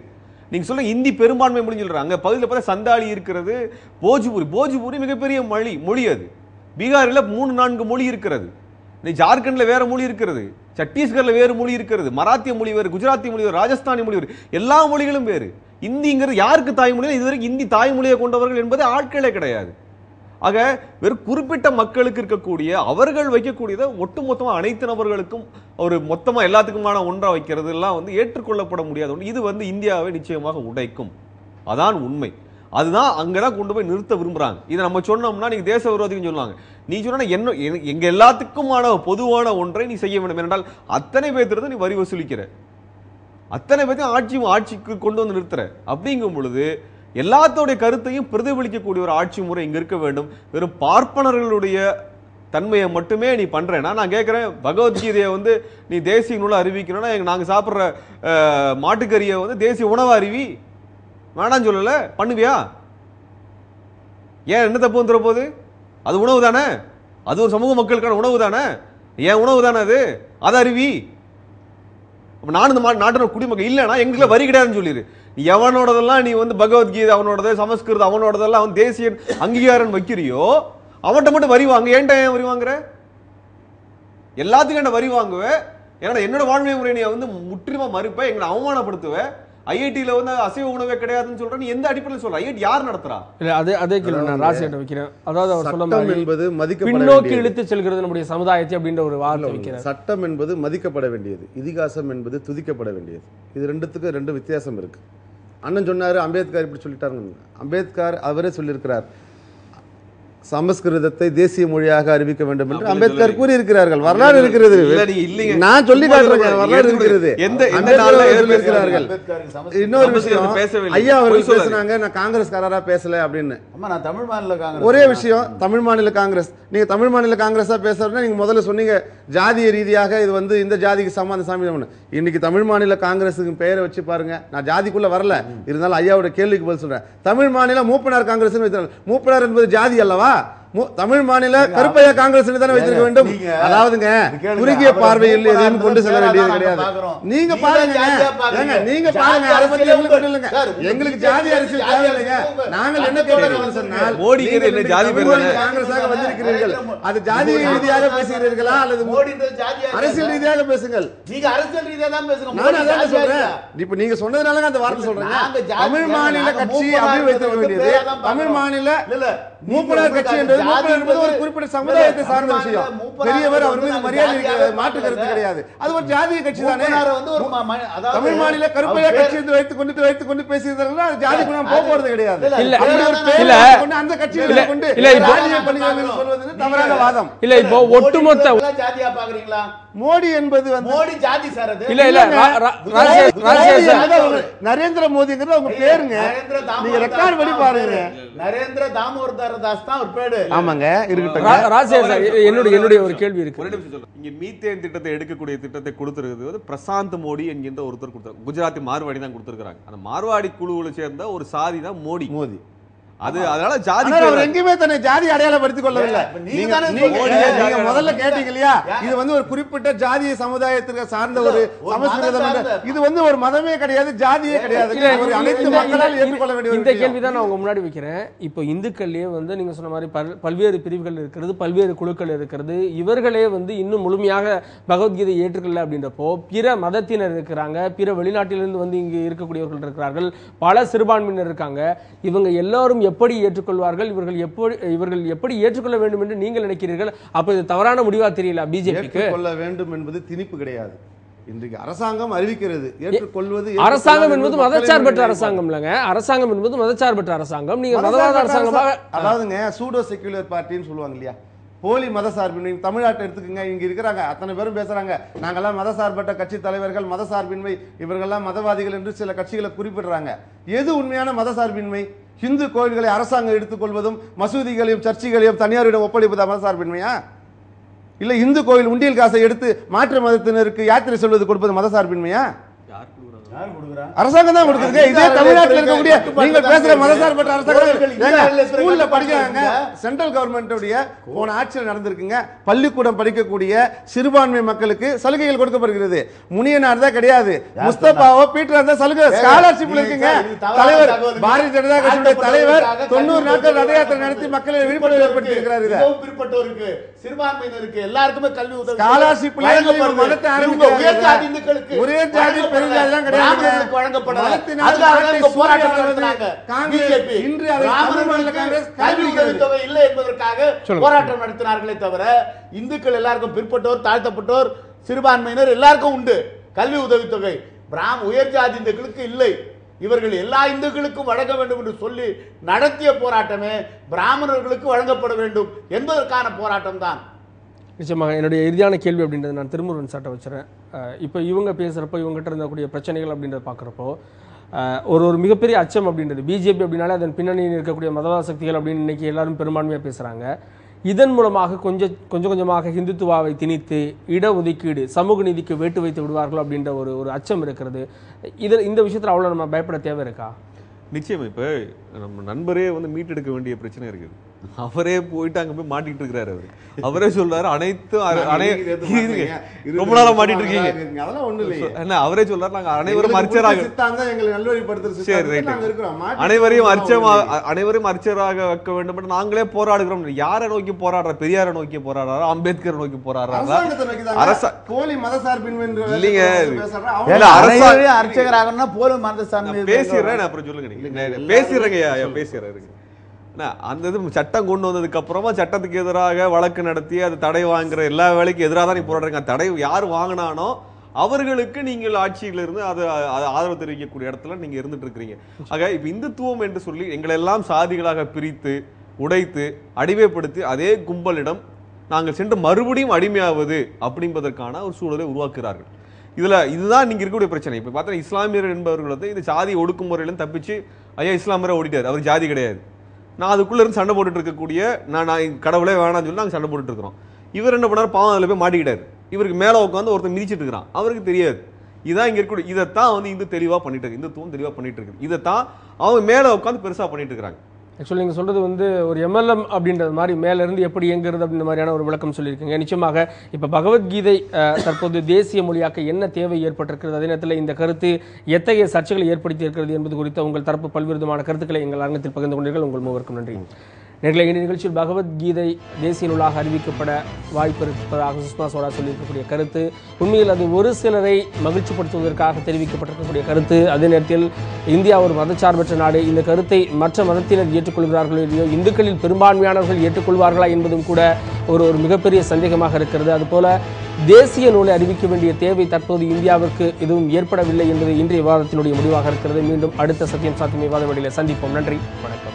நீங்கள் சொல்ல இந்தி பெரும்பான்மை மொழின்னு சொல்கிறாங்க அங்கே பகுதியில் பார்த்தா சந்தாளி இருக்கிறது போஜ்பூரி போஜ்பூரி மிகப்பெரிய மொழி மொழி அது பீகாரில் மூணு நான்கு மொழி இருக்கிறது ஜார்க்கண்டில் வேறு மொழி இருக்கிறது சத்தீஸ்கரில் வேறு மொழி இருக்கிறது மராத்திய மொழி வேறு குஜராத்தி மொழி வேறு ராஜஸ்தானி மொழி வேறு எல்லா மொழிகளும் வேறு இந்திங்கிறது யாருக்கு தாய்மொழி இதுவரைக்கும் இந்தி தாய்மொழியை கொண்டவர்கள் என்பது ஆட்களே கிடையாது ஆக வெறும் குறிப்பிட்ட மக்களுக்கு இருக்கக்கூடிய அவர்கள் வைக்கக்கூடியதை ஒட்டுமொத்தமாக அனைத்து நபர்களுக்கும் ஒரு மொத்தமாக எல்லாத்துக்குமான ஒன்றாக வைக்கிறது எல்லாம் வந்து ஏற்றுக்கொள்ளப்பட முடியாத ஒன்று இது வந்து இந்தியாவை நிச்சயமாக உடைக்கும் அதான் உண்மை அதுதான் அங்கே தான் கொண்டு போய் நிறுத்த விரும்புகிறாங்க இதை நம்ம சொன்னோம்னா நீங்கள் தேச விரோதிகள் சொல்லுவாங்க நீ சொன்ன என்ன எங்கள் எல்லாத்துக்குமான பொதுவான ஒன்றை நீ செய்ய வேண்டும் என்றால் அத்தனை பேர்த்து நீ வரி வசூலிக்கிற அத்தனை பேர்த்தையும் ஆட்சி ஆட்சிக்கு கொண்டு வந்து நிறுத்துற அப்படிங்கும் பொழுது எல்லாத்தோடைய கருத்தையும் பிரதிபலிக்கக்கூடிய ஒரு ஆட்சி முறை இங்கே இருக்க வேண்டும் வெறும் பார்ப்பனர்களுடைய தன்மையை மட்டுமே நீ பண்ணுறேன்னா நான் கேட்குறேன் பகவத்கீதையை வந்து நீ தேசிய நூலை அறிவிக்கணும்னா நாங்கள் சாப்பிட்ற மாட்டுக்கறியை வந்து தேசிய உணவு அறிவி வேணாம் சொல்லலை பண்ணுவியா ஏன் என்ன தப்பு வந்துட அது உணவு தானே அது ஒரு சமூக மக்களுக்கான உணவு தானே ஏன் உணவு தானே அது அது அருவி அப்போ நானும் இந்த நாட்டின குடிமக்கள் இல்லைனா எங்களுக்கு வரி கிடையாதுன்னு சொல்லிடு எவனோடதெல்லாம் நீ வந்து பகவத்கீதை அவனோடது சமஸ்கிருதம் அவனோடதெல்லாம் அவன் தேசிய அங்கீகாரம் வைக்கிறியோ அவன்கிட்ட மட்டும் வரி வாங்க ஏன்டா ஏன் வரி வாங்குற எல்லாத்துக்கும் என்ன வரி வாங்குவேன் ஏன்னா என்னோட வாழ்வை முறை நீ வந்து முற்றிலுமாக மறுப்பேன் எங்களை அவமானப்படுத்துவேன் ஐஐடியில் வந்து அசைவ உணவே கிடையாதுன்னு சொல்கிறேன் எந்த அடிப்படையில் சொல்கிறேன் ஐஐடி யார் நடத்துறா இல்லை அதே அதே கேள்வி நான் ராசியிட்ட வைக்கிறேன் அதாவது அவர் சொல்ல என்பது மதிக்க பின்னோக்கி இழுத்து செல்கிறது நம்முடைய சமுதாயத்தை அப்படின்ற ஒரு வார்த்தை வைக்கிறேன் சட்டம் என்பது மதிக்கப்பட வேண்டியது இதிகாசம் என்பது துதிக்கப்பட வேண்டியது இது ரெண்டுத்துக்கும் ரெண்டு வித்தியாசம் இருக்கு அண்ணன் சொன்னார் அம்பேத்கர் இப்படி சொல்லிட்டாருங்க அம்பேத்கர் அவரே சொல்லியிருக்கிறார் சமஸ்கிருதத்தை தேசிய மொழியாக அறிவிக்க வேண்டும் என்று அம்பேத்கர் கூறியிருக்கிறார்கள் வரலாறு இருக்கிறது நான் சொல்லி வரலாறு இருக்கிறது இன்னொரு விஷயம் ஐயா அவர்கள் பேசுனாங்க நான் காங்கிரஸ்காரரா பேசல அப்படின்னு ஒரே விஷயம் தமிழ் மாநில காங்கிரஸ் நீங்க தமிழ் மாநில காங்கிரஸா பேசுறதுனா நீங்க முதல்ல சொன்னீங்க ஜாதிய ரீதியாக இது வந்து இந்த ஜாதிக்கு சமாந்த சாமி இன்னைக்கு தமிழ் மாநில காங்கிரஸுக்கு பெயரை வச்சு பாருங்க நான் ஜாதிக்குள்ள வரல இருந்தாலும் ஐயாவோட கேள்விக்கு பதில் சொல்றேன் தமிழ் மாநில மூப்பனார் காங்கிரஸ் மூப்பனார் என்பது ஜாதி அல்லவா bahwa தமிழ் மாநில கருப்பையா காங்கிரஸ் தானே வைத்திருக்க வேண்டும் அதாவதுங்க குறுகிய பார்வையில் எதையும் கொண்டு செல்ல வேண்டியது கிடையாது நீங்க பாருங்க நீங்க பாருங்க பத்தி எங்களுக்கு ஜாதி அரசியல் தேவையில்லைங்க நாங்கள் என்ன கேட்கிறோம் ஜாதி காங்கிரஸாக வந்திருக்கிறீர்கள் அது ஜாதி ரீதியாக பேசுகிறீர்களா அல்லது மோடி அரசியல் ரீதியாக பேசுங்கள் நீங்க அரசியல் ரீதியாக தான் நான் அதான் சொல்றேன் இப்ப நீங்க சொன்னதுனால அந்த வார்த்தை சொல்றேன் தமிழ் மாநில கட்சி அப்படி வைத்திருக்க வேண்டியது தமிழ் மாநில மூப்பனார் கட்சி என்றது ஜாதி என்பது ஒரு குறிப்பிட்ட சமுதாயத்தை சார்ந்த விஷயம் பெரியவர் அவர் மீது மரியாதை மாற்று கருத்து கிடையாது அது ஒரு ஜாதிய கட்சி தானே தமிழ் மாநில கருப்பைய கட்சி என்று வைத்துக் கொண்டு வைத்துக் கொண்டு பேசியிருந்தார்கள் ஜாதி ஜாதிக்கு போக போறது கிடையாது அந்த கட்சிகளை கொண்டு ஜாதிய பணிகள் சொல்வது தவறான வாதம் இல்ல இப்போ ஒட்டுமொத்த ஜாதியா பாக்குறீங்களா மோடி என்பது வந்து மோடி ஜாதி சாரது அது இல்ல இல்ல நரேந்திர மோடிங்கிறது அவங்க பேருங்க நீங்க ரெக்கார்ட் படி பாருங்க நரேந்திர தாமோதர தாஸ் தான் ஒரு பேரு ஆமாங்க இருக்கட்டும் சார் என்னுடைய என்னுடைய ஒரு கேள்வி இருக்கு ஒரு நிமிஷம் சொல்லுங்க இங்க மீத்தேன் திட்டத்தை எடுக்கக்கூடிய திட்டத்தை கொடுத்துருக்குது வந்து பிரசாந்த் மோடி என்கின்ற ஒருத்தர் கொடுத்தாரு குஜராத்தி மார்வாடி தான் கொடுத்துருக்காங்க அந்த மார்வாடி குழுவில் சேர்ந்த ஒரு சாதி தான் மோடி மோடி அது அதனால ஜாதி அவர் எங்கேயுமே தன்னை ஜாதி அடையாளப்படுத்திக் கொள்ளவில்லை நீங்க நீங்க முதல்ல கேட்டீங்க இல்லையா இது வந்து ஒரு குறிப்பிட்ட ஜாதிய சமுதாயத்திற்கு சார்ந்த ஒரு இது வந்து ஒரு மதமே கிடையாது ஜாதியே கிடையாது அனைத்து மக்களால் ஏற்றுக்கொள்ள வேண்டிய இந்த கேள்விதான் நான் உங்க முன்னாடி வைக்கிறேன் இப்போ இந்துக்கள்லயே வந்து நீங்க சொன்ன மாதிரி பல்வேறு பிரிவுகள் இருக்கிறது பல்வேறு குழுக்கள் இருக்கிறது இவர்களே வந்து இன்னும் முழுமையாக பகவத்கீதை ஏற்றுக்கல அப்படின்றப்போ பிற மதத்தினர் இருக்கிறாங்க பிற வெளிநாட்டிலிருந்து வந்து இங்கு இருக்கக்கூடியவர்கள் இருக்கிறார்கள் பல சிறுபான்மையினர் இருக்காங்க இவங்க எல்லாரும் எப்படி ஏற்றுக்கொள்வார்கள் இவர்கள் எப்படி இவர்கள் எப்படி ஏற்றுக்கொள்ள வேண்டும் என்று நீங்கள் நினைக்கிறீர்கள் அப்போ இது தவறான முடிவாக தெரியல பிஜேபி கொள்ள வேண்டும் என்பது திணிப்பு கிடையாது இன்றைக்கு அரசாங்கம் அறிவிக்கிறது ஏற்றுக்கொள்வது அரசாங்கம் என்பது மதச்சார்பற்ற அரசாங்கம் இல்லைங்க அரசாங்கம் என்பது மதச்சார்பற்ற அரசாங்கம் நீங்க மதவாத அரசாங்கமாக அதாவதுங்க சூடோ செக்யூலர் பார்ட்டின்னு சொல்லுவாங்க இல்லையா போலி மத சார்பின்மை தமிழ்நாட்டை எடுத்துக்கோங்க இங்கே இருக்கிறாங்க அத்தனை பேரும் பேசுகிறாங்க நாங்கள்லாம் மத கட்சி தலைவர்கள் மத சார்பின்மை இவர்கள்லாம் மதவாதிகள் என்று சில கட்சிகளை குறிப்பிடுறாங்க எது உண்மையான மத சார்பின்மை இந்து கோயில்களை அரசாங்கம் எடுத்துக்கொள்வதும் மசூதிகளையும் சர்ச்சைகளையும் தனியாரிடம் ஒப்படைப்பதா மதசார்பின்மையா சார்பின்மையா இல்லை இந்து கோயில் உண்டியல் காசை எடுத்து மாற்று மதத்தினருக்கு யாத்திரை சொல்வது கொடுப்பது மத சார்பின்மையா அரசாங்கம் தான் கொடுக்குதுங்க இதே தமிழ்நாட்டில் இருக்கக்கூடிய நீங்கள் பேசுற மதசார்பற்ற படிக்கிறாங்க சென்ட்ரல் கவர்மெண்ட்டுடைய போன ஆட்சியில் நடந்திருக்குங்க பள்ளிக்கூடம் படிக்கக்கூடிய சிறுபான்மை மக்களுக்கு சலுகைகள் கொடுக்கப்படுகிறது முனியனார் தான் கிடையாது முஸ்தபாவோ பீட்டர் தான் சலுகை இருக்குங்க தலைவர் பாரதிய ஜனதா கட்சியுடைய தலைவர் தொண்ணூறு நாட்கள் ரத யாத்திரை நடத்தி மக்களை விழிப்புணர்வு ஏற்படுத்தி இருக்கிறார் பிற்பட்டோருக்கு சிறுபான்மையினருக்கு எல்லாருக்குமே கல்வி உதவி ஒரே ஜாதி பெருஞ்சாதி கிடையாது போராட்டம் நடத்தினார்களே தவிர இந்துக்கள் எல்லாருக்கும் பிற்பட்டோர் தாழ்த்தப்பட்டோர் சிறுபான்மையினர் எல்லாருக்கும் உண்டு கல்வி உதவித்தொகை பிராம் உயர் ஜாதி இந்துக்களுக்கு இல்லை இவர்கள் எல்லா இந்துக்களுக்கும் வழங்க வேண்டும் என்று சொல்லி நடத்திய போராட்டமே பிராமணர்களுக்கு வழங்கப்பட வேண்டும் என்பதற்கான போராட்டம் தான் நிச்சயமாக என்னுடைய இறுதியான கேள்வி அப்படின்றத நான் திருமுருகன் சாட்டை வச்சுறேன் இப்போ இவங்க பேசுகிறப்ப இவங்ககிட்ட இருந்தக்கூடிய பிரச்சனைகள் அப்படின்றத பார்க்குறப்போ ஒரு ஒரு மிகப்பெரிய அச்சம் அப்படின்றது பிஜேபி அப்படின்னாலே அதன் பின்னணியில் இருக்கக்கூடிய மதவாத சக்திகள் அப்படின்னு இன்றைக்கி எல்லாரும் பெரும்பான்மையாக பேசுகிறாங்க இதன் மூலமாக கொஞ்சம் கொஞ்சம் கொஞ்சமாக ஹிந்துத்துவாவை திணித்து இடஒதுக்கீடு சமூக நீதிக்கு வேட்டு வைத்து விடுவார்கள் அப்படின்ற ஒரு ஒரு அச்சம் இருக்கிறது இதில் இந்த விஷயத்தில் அவ்வளோ நம்ம பயப்பட தேவை இருக்கா நிச்சயம் இப்போ நம்ம நண்பரே வந்து மீட்டெடுக்க வேண்டிய பிரச்சனை இருக்குது அவரே போயிட்டு அங்க போய் மாட்டிட்டு இருக்கிறாரு அவரு அவரே சொல்றாரு அனைத்தும் ரொம்ப நாளா மாட்டிட்டு இருக்கீங்க அதெல்லாம் ஒண்ணு இல்லையே என்ன அவரே சொல்றாரு நாங்க அனைவரும் எங்களை மர்ச்சராக சரி ரைட் அனைவரையும் அர்ச்சமா அனைவரையும் அர்ச்சராக வைக்க வேண்டும் என்று நாங்களே போராடுகிறோம் யாரை நோக்கி போராடுற பெரியாரை நோக்கி போராடுறாரு அம்பேத்கர் நோக்கி போராடுறாரா அரச கோலி மத சார்பின்மை இல்லைங்க அரசாங்க அர்ச்சகராகனா போலி மத சார்பு பேசிடுறேன் அப்புறம் சொல்லுங்க பேசிடுறேங்க பேசிடுறேன் அந்த இது சட்டம் கொண்டு வந்ததுக்கப்புறமா சட்டத்துக்கு எதிராக வழக்கு நடத்தி அது தடை வாங்குற எல்லா வேலைக்கும் எதிராக தான் நீ போராடுறீங்க தடை யார் வாங்கினானோ அவர்களுக்கு நீங்கள் ஆட்சியில் இருந்து அது ஆதரவு தெரிவிக்கக்கூடிய இடத்துல நீங்கள் இருந்துட்டு இருக்கிறீங்க ஆக இப்போ இந்துத்துவம் என்று சொல்லி எங்களெல்லாம் சாதிகளாக பிரித்து உடைத்து அடிமைப்படுத்தி அதே கும்பலிடம் நாங்கள் சென்று மறுபடியும் அடிமையாவது அப்படின்பதற்கான ஒரு சூழலை உருவாக்குகிறார்கள் இதில் இதுதான் நீங்கள் இருக்கக்கூடிய பிரச்சனை இப்போ பார்த்தா இஸ்லாமியர் என்பவர்கள் வந்து இந்த சாதி ஒடுக்குமுறையிலும் தப்பிச்சு ஐயா இஸ்லாமியரை ஓடிட்டார் அவர் ஜாதி கிடையாது நான் இருந்து சண்டை போட்டுட்டு இருக்கக்கூடிய நான் நான் கடவுளே வேணாம்னு சொல்லி நாங்கள் சண்டை போட்டுட்டு இருக்கிறோம் இவர் என்ன பண்ணார் பாவம் அதில் போய் மாட்டிக்கிட்டார் இவருக்கு மேலே உட்காந்து ஒருத்தர் மிதிச்சிட்டு இருக்கிறான் அவருக்கு தெரியாது இதான் இங்கே இருக்கக்கூடிய இதைத்தான் வந்து இந்து தெளிவாக பண்ணிட்டு இருக்கு இந்துத்துவம் தெளிவாக பண்ணிட்டு இருக்கு இதைத்தான் அவங்க மேலே உட்காந்து பெருசாக பண்ணிட்டு இருக்கிறாங்க ஆக்சுவலி நீங்கள் சொல்கிறது வந்து ஒரு எம்எல்எம் அப்படின்றது மாதிரி மேலேருந்து எப்படி இயங்குறது அப்படின்ற மாதிரியான ஒரு விளக்கம் சொல்லியிருக்கீங்க நிச்சயமாக இப்போ பகவத்கீதை தற்போது தேசிய மொழியாக்க என்ன தேவை ஏற்பட்டிருக்கிறது அதே நேரத்தில் இந்த கருத்து எத்தகைய சர்ச்சைகளை ஏற்படுத்தி இருக்கிறது என்பது குறித்த உங்கள் தரப்பு பல்வேறு கருத்துக்களை எங்கள் அரங்கத்தில் பகிர்ந்து கொண்டீர்கள் உங்கள் மூவருக்கும் நன்றி நேர்களை இந்த நிகழ்ச்சியில் பகவத்கீதை தேசிய நூலாக அறிவிக்கப்பட வாய்ப்பு இருப்பதாக சுஷ்மா சோடா சொல்லியிருக்கக்கூடிய கருத்து உண்மையில் அது ஒரு சிலரை மகிழ்ச்சிப்படுத்துவதற்காக தெரிவிக்கப்பட்டிருக்கக்கூடிய கருத்து அதே நேரத்தில் இந்தியா ஒரு மதச்சார்பற்ற நாடு இந்த கருத்தை மற்ற மதத்தினர் ஏற்றுக்கொள்கிறார்களோ இல்லையோ இந்துக்களில் பெரும்பான்மையானவர்கள் ஏற்றுக்கொள்வார்களா என்பதும் கூட ஒரு ஒரு மிகப்பெரிய சந்தேகமாக இருக்கிறது அதுபோல தேசிய நூலை அறிவிக்க வேண்டிய தேவை தற்போது இந்தியாவிற்கு எதுவும் ஏற்படவில்லை என்பது இன்றைய விவாதத்தினுடைய முடிவாக இருக்கிறது மீண்டும் அடுத்த சத்தியம் சாத்தியம் விவாத வழியில் சந்திப்போம் நன்றி வணக்கம்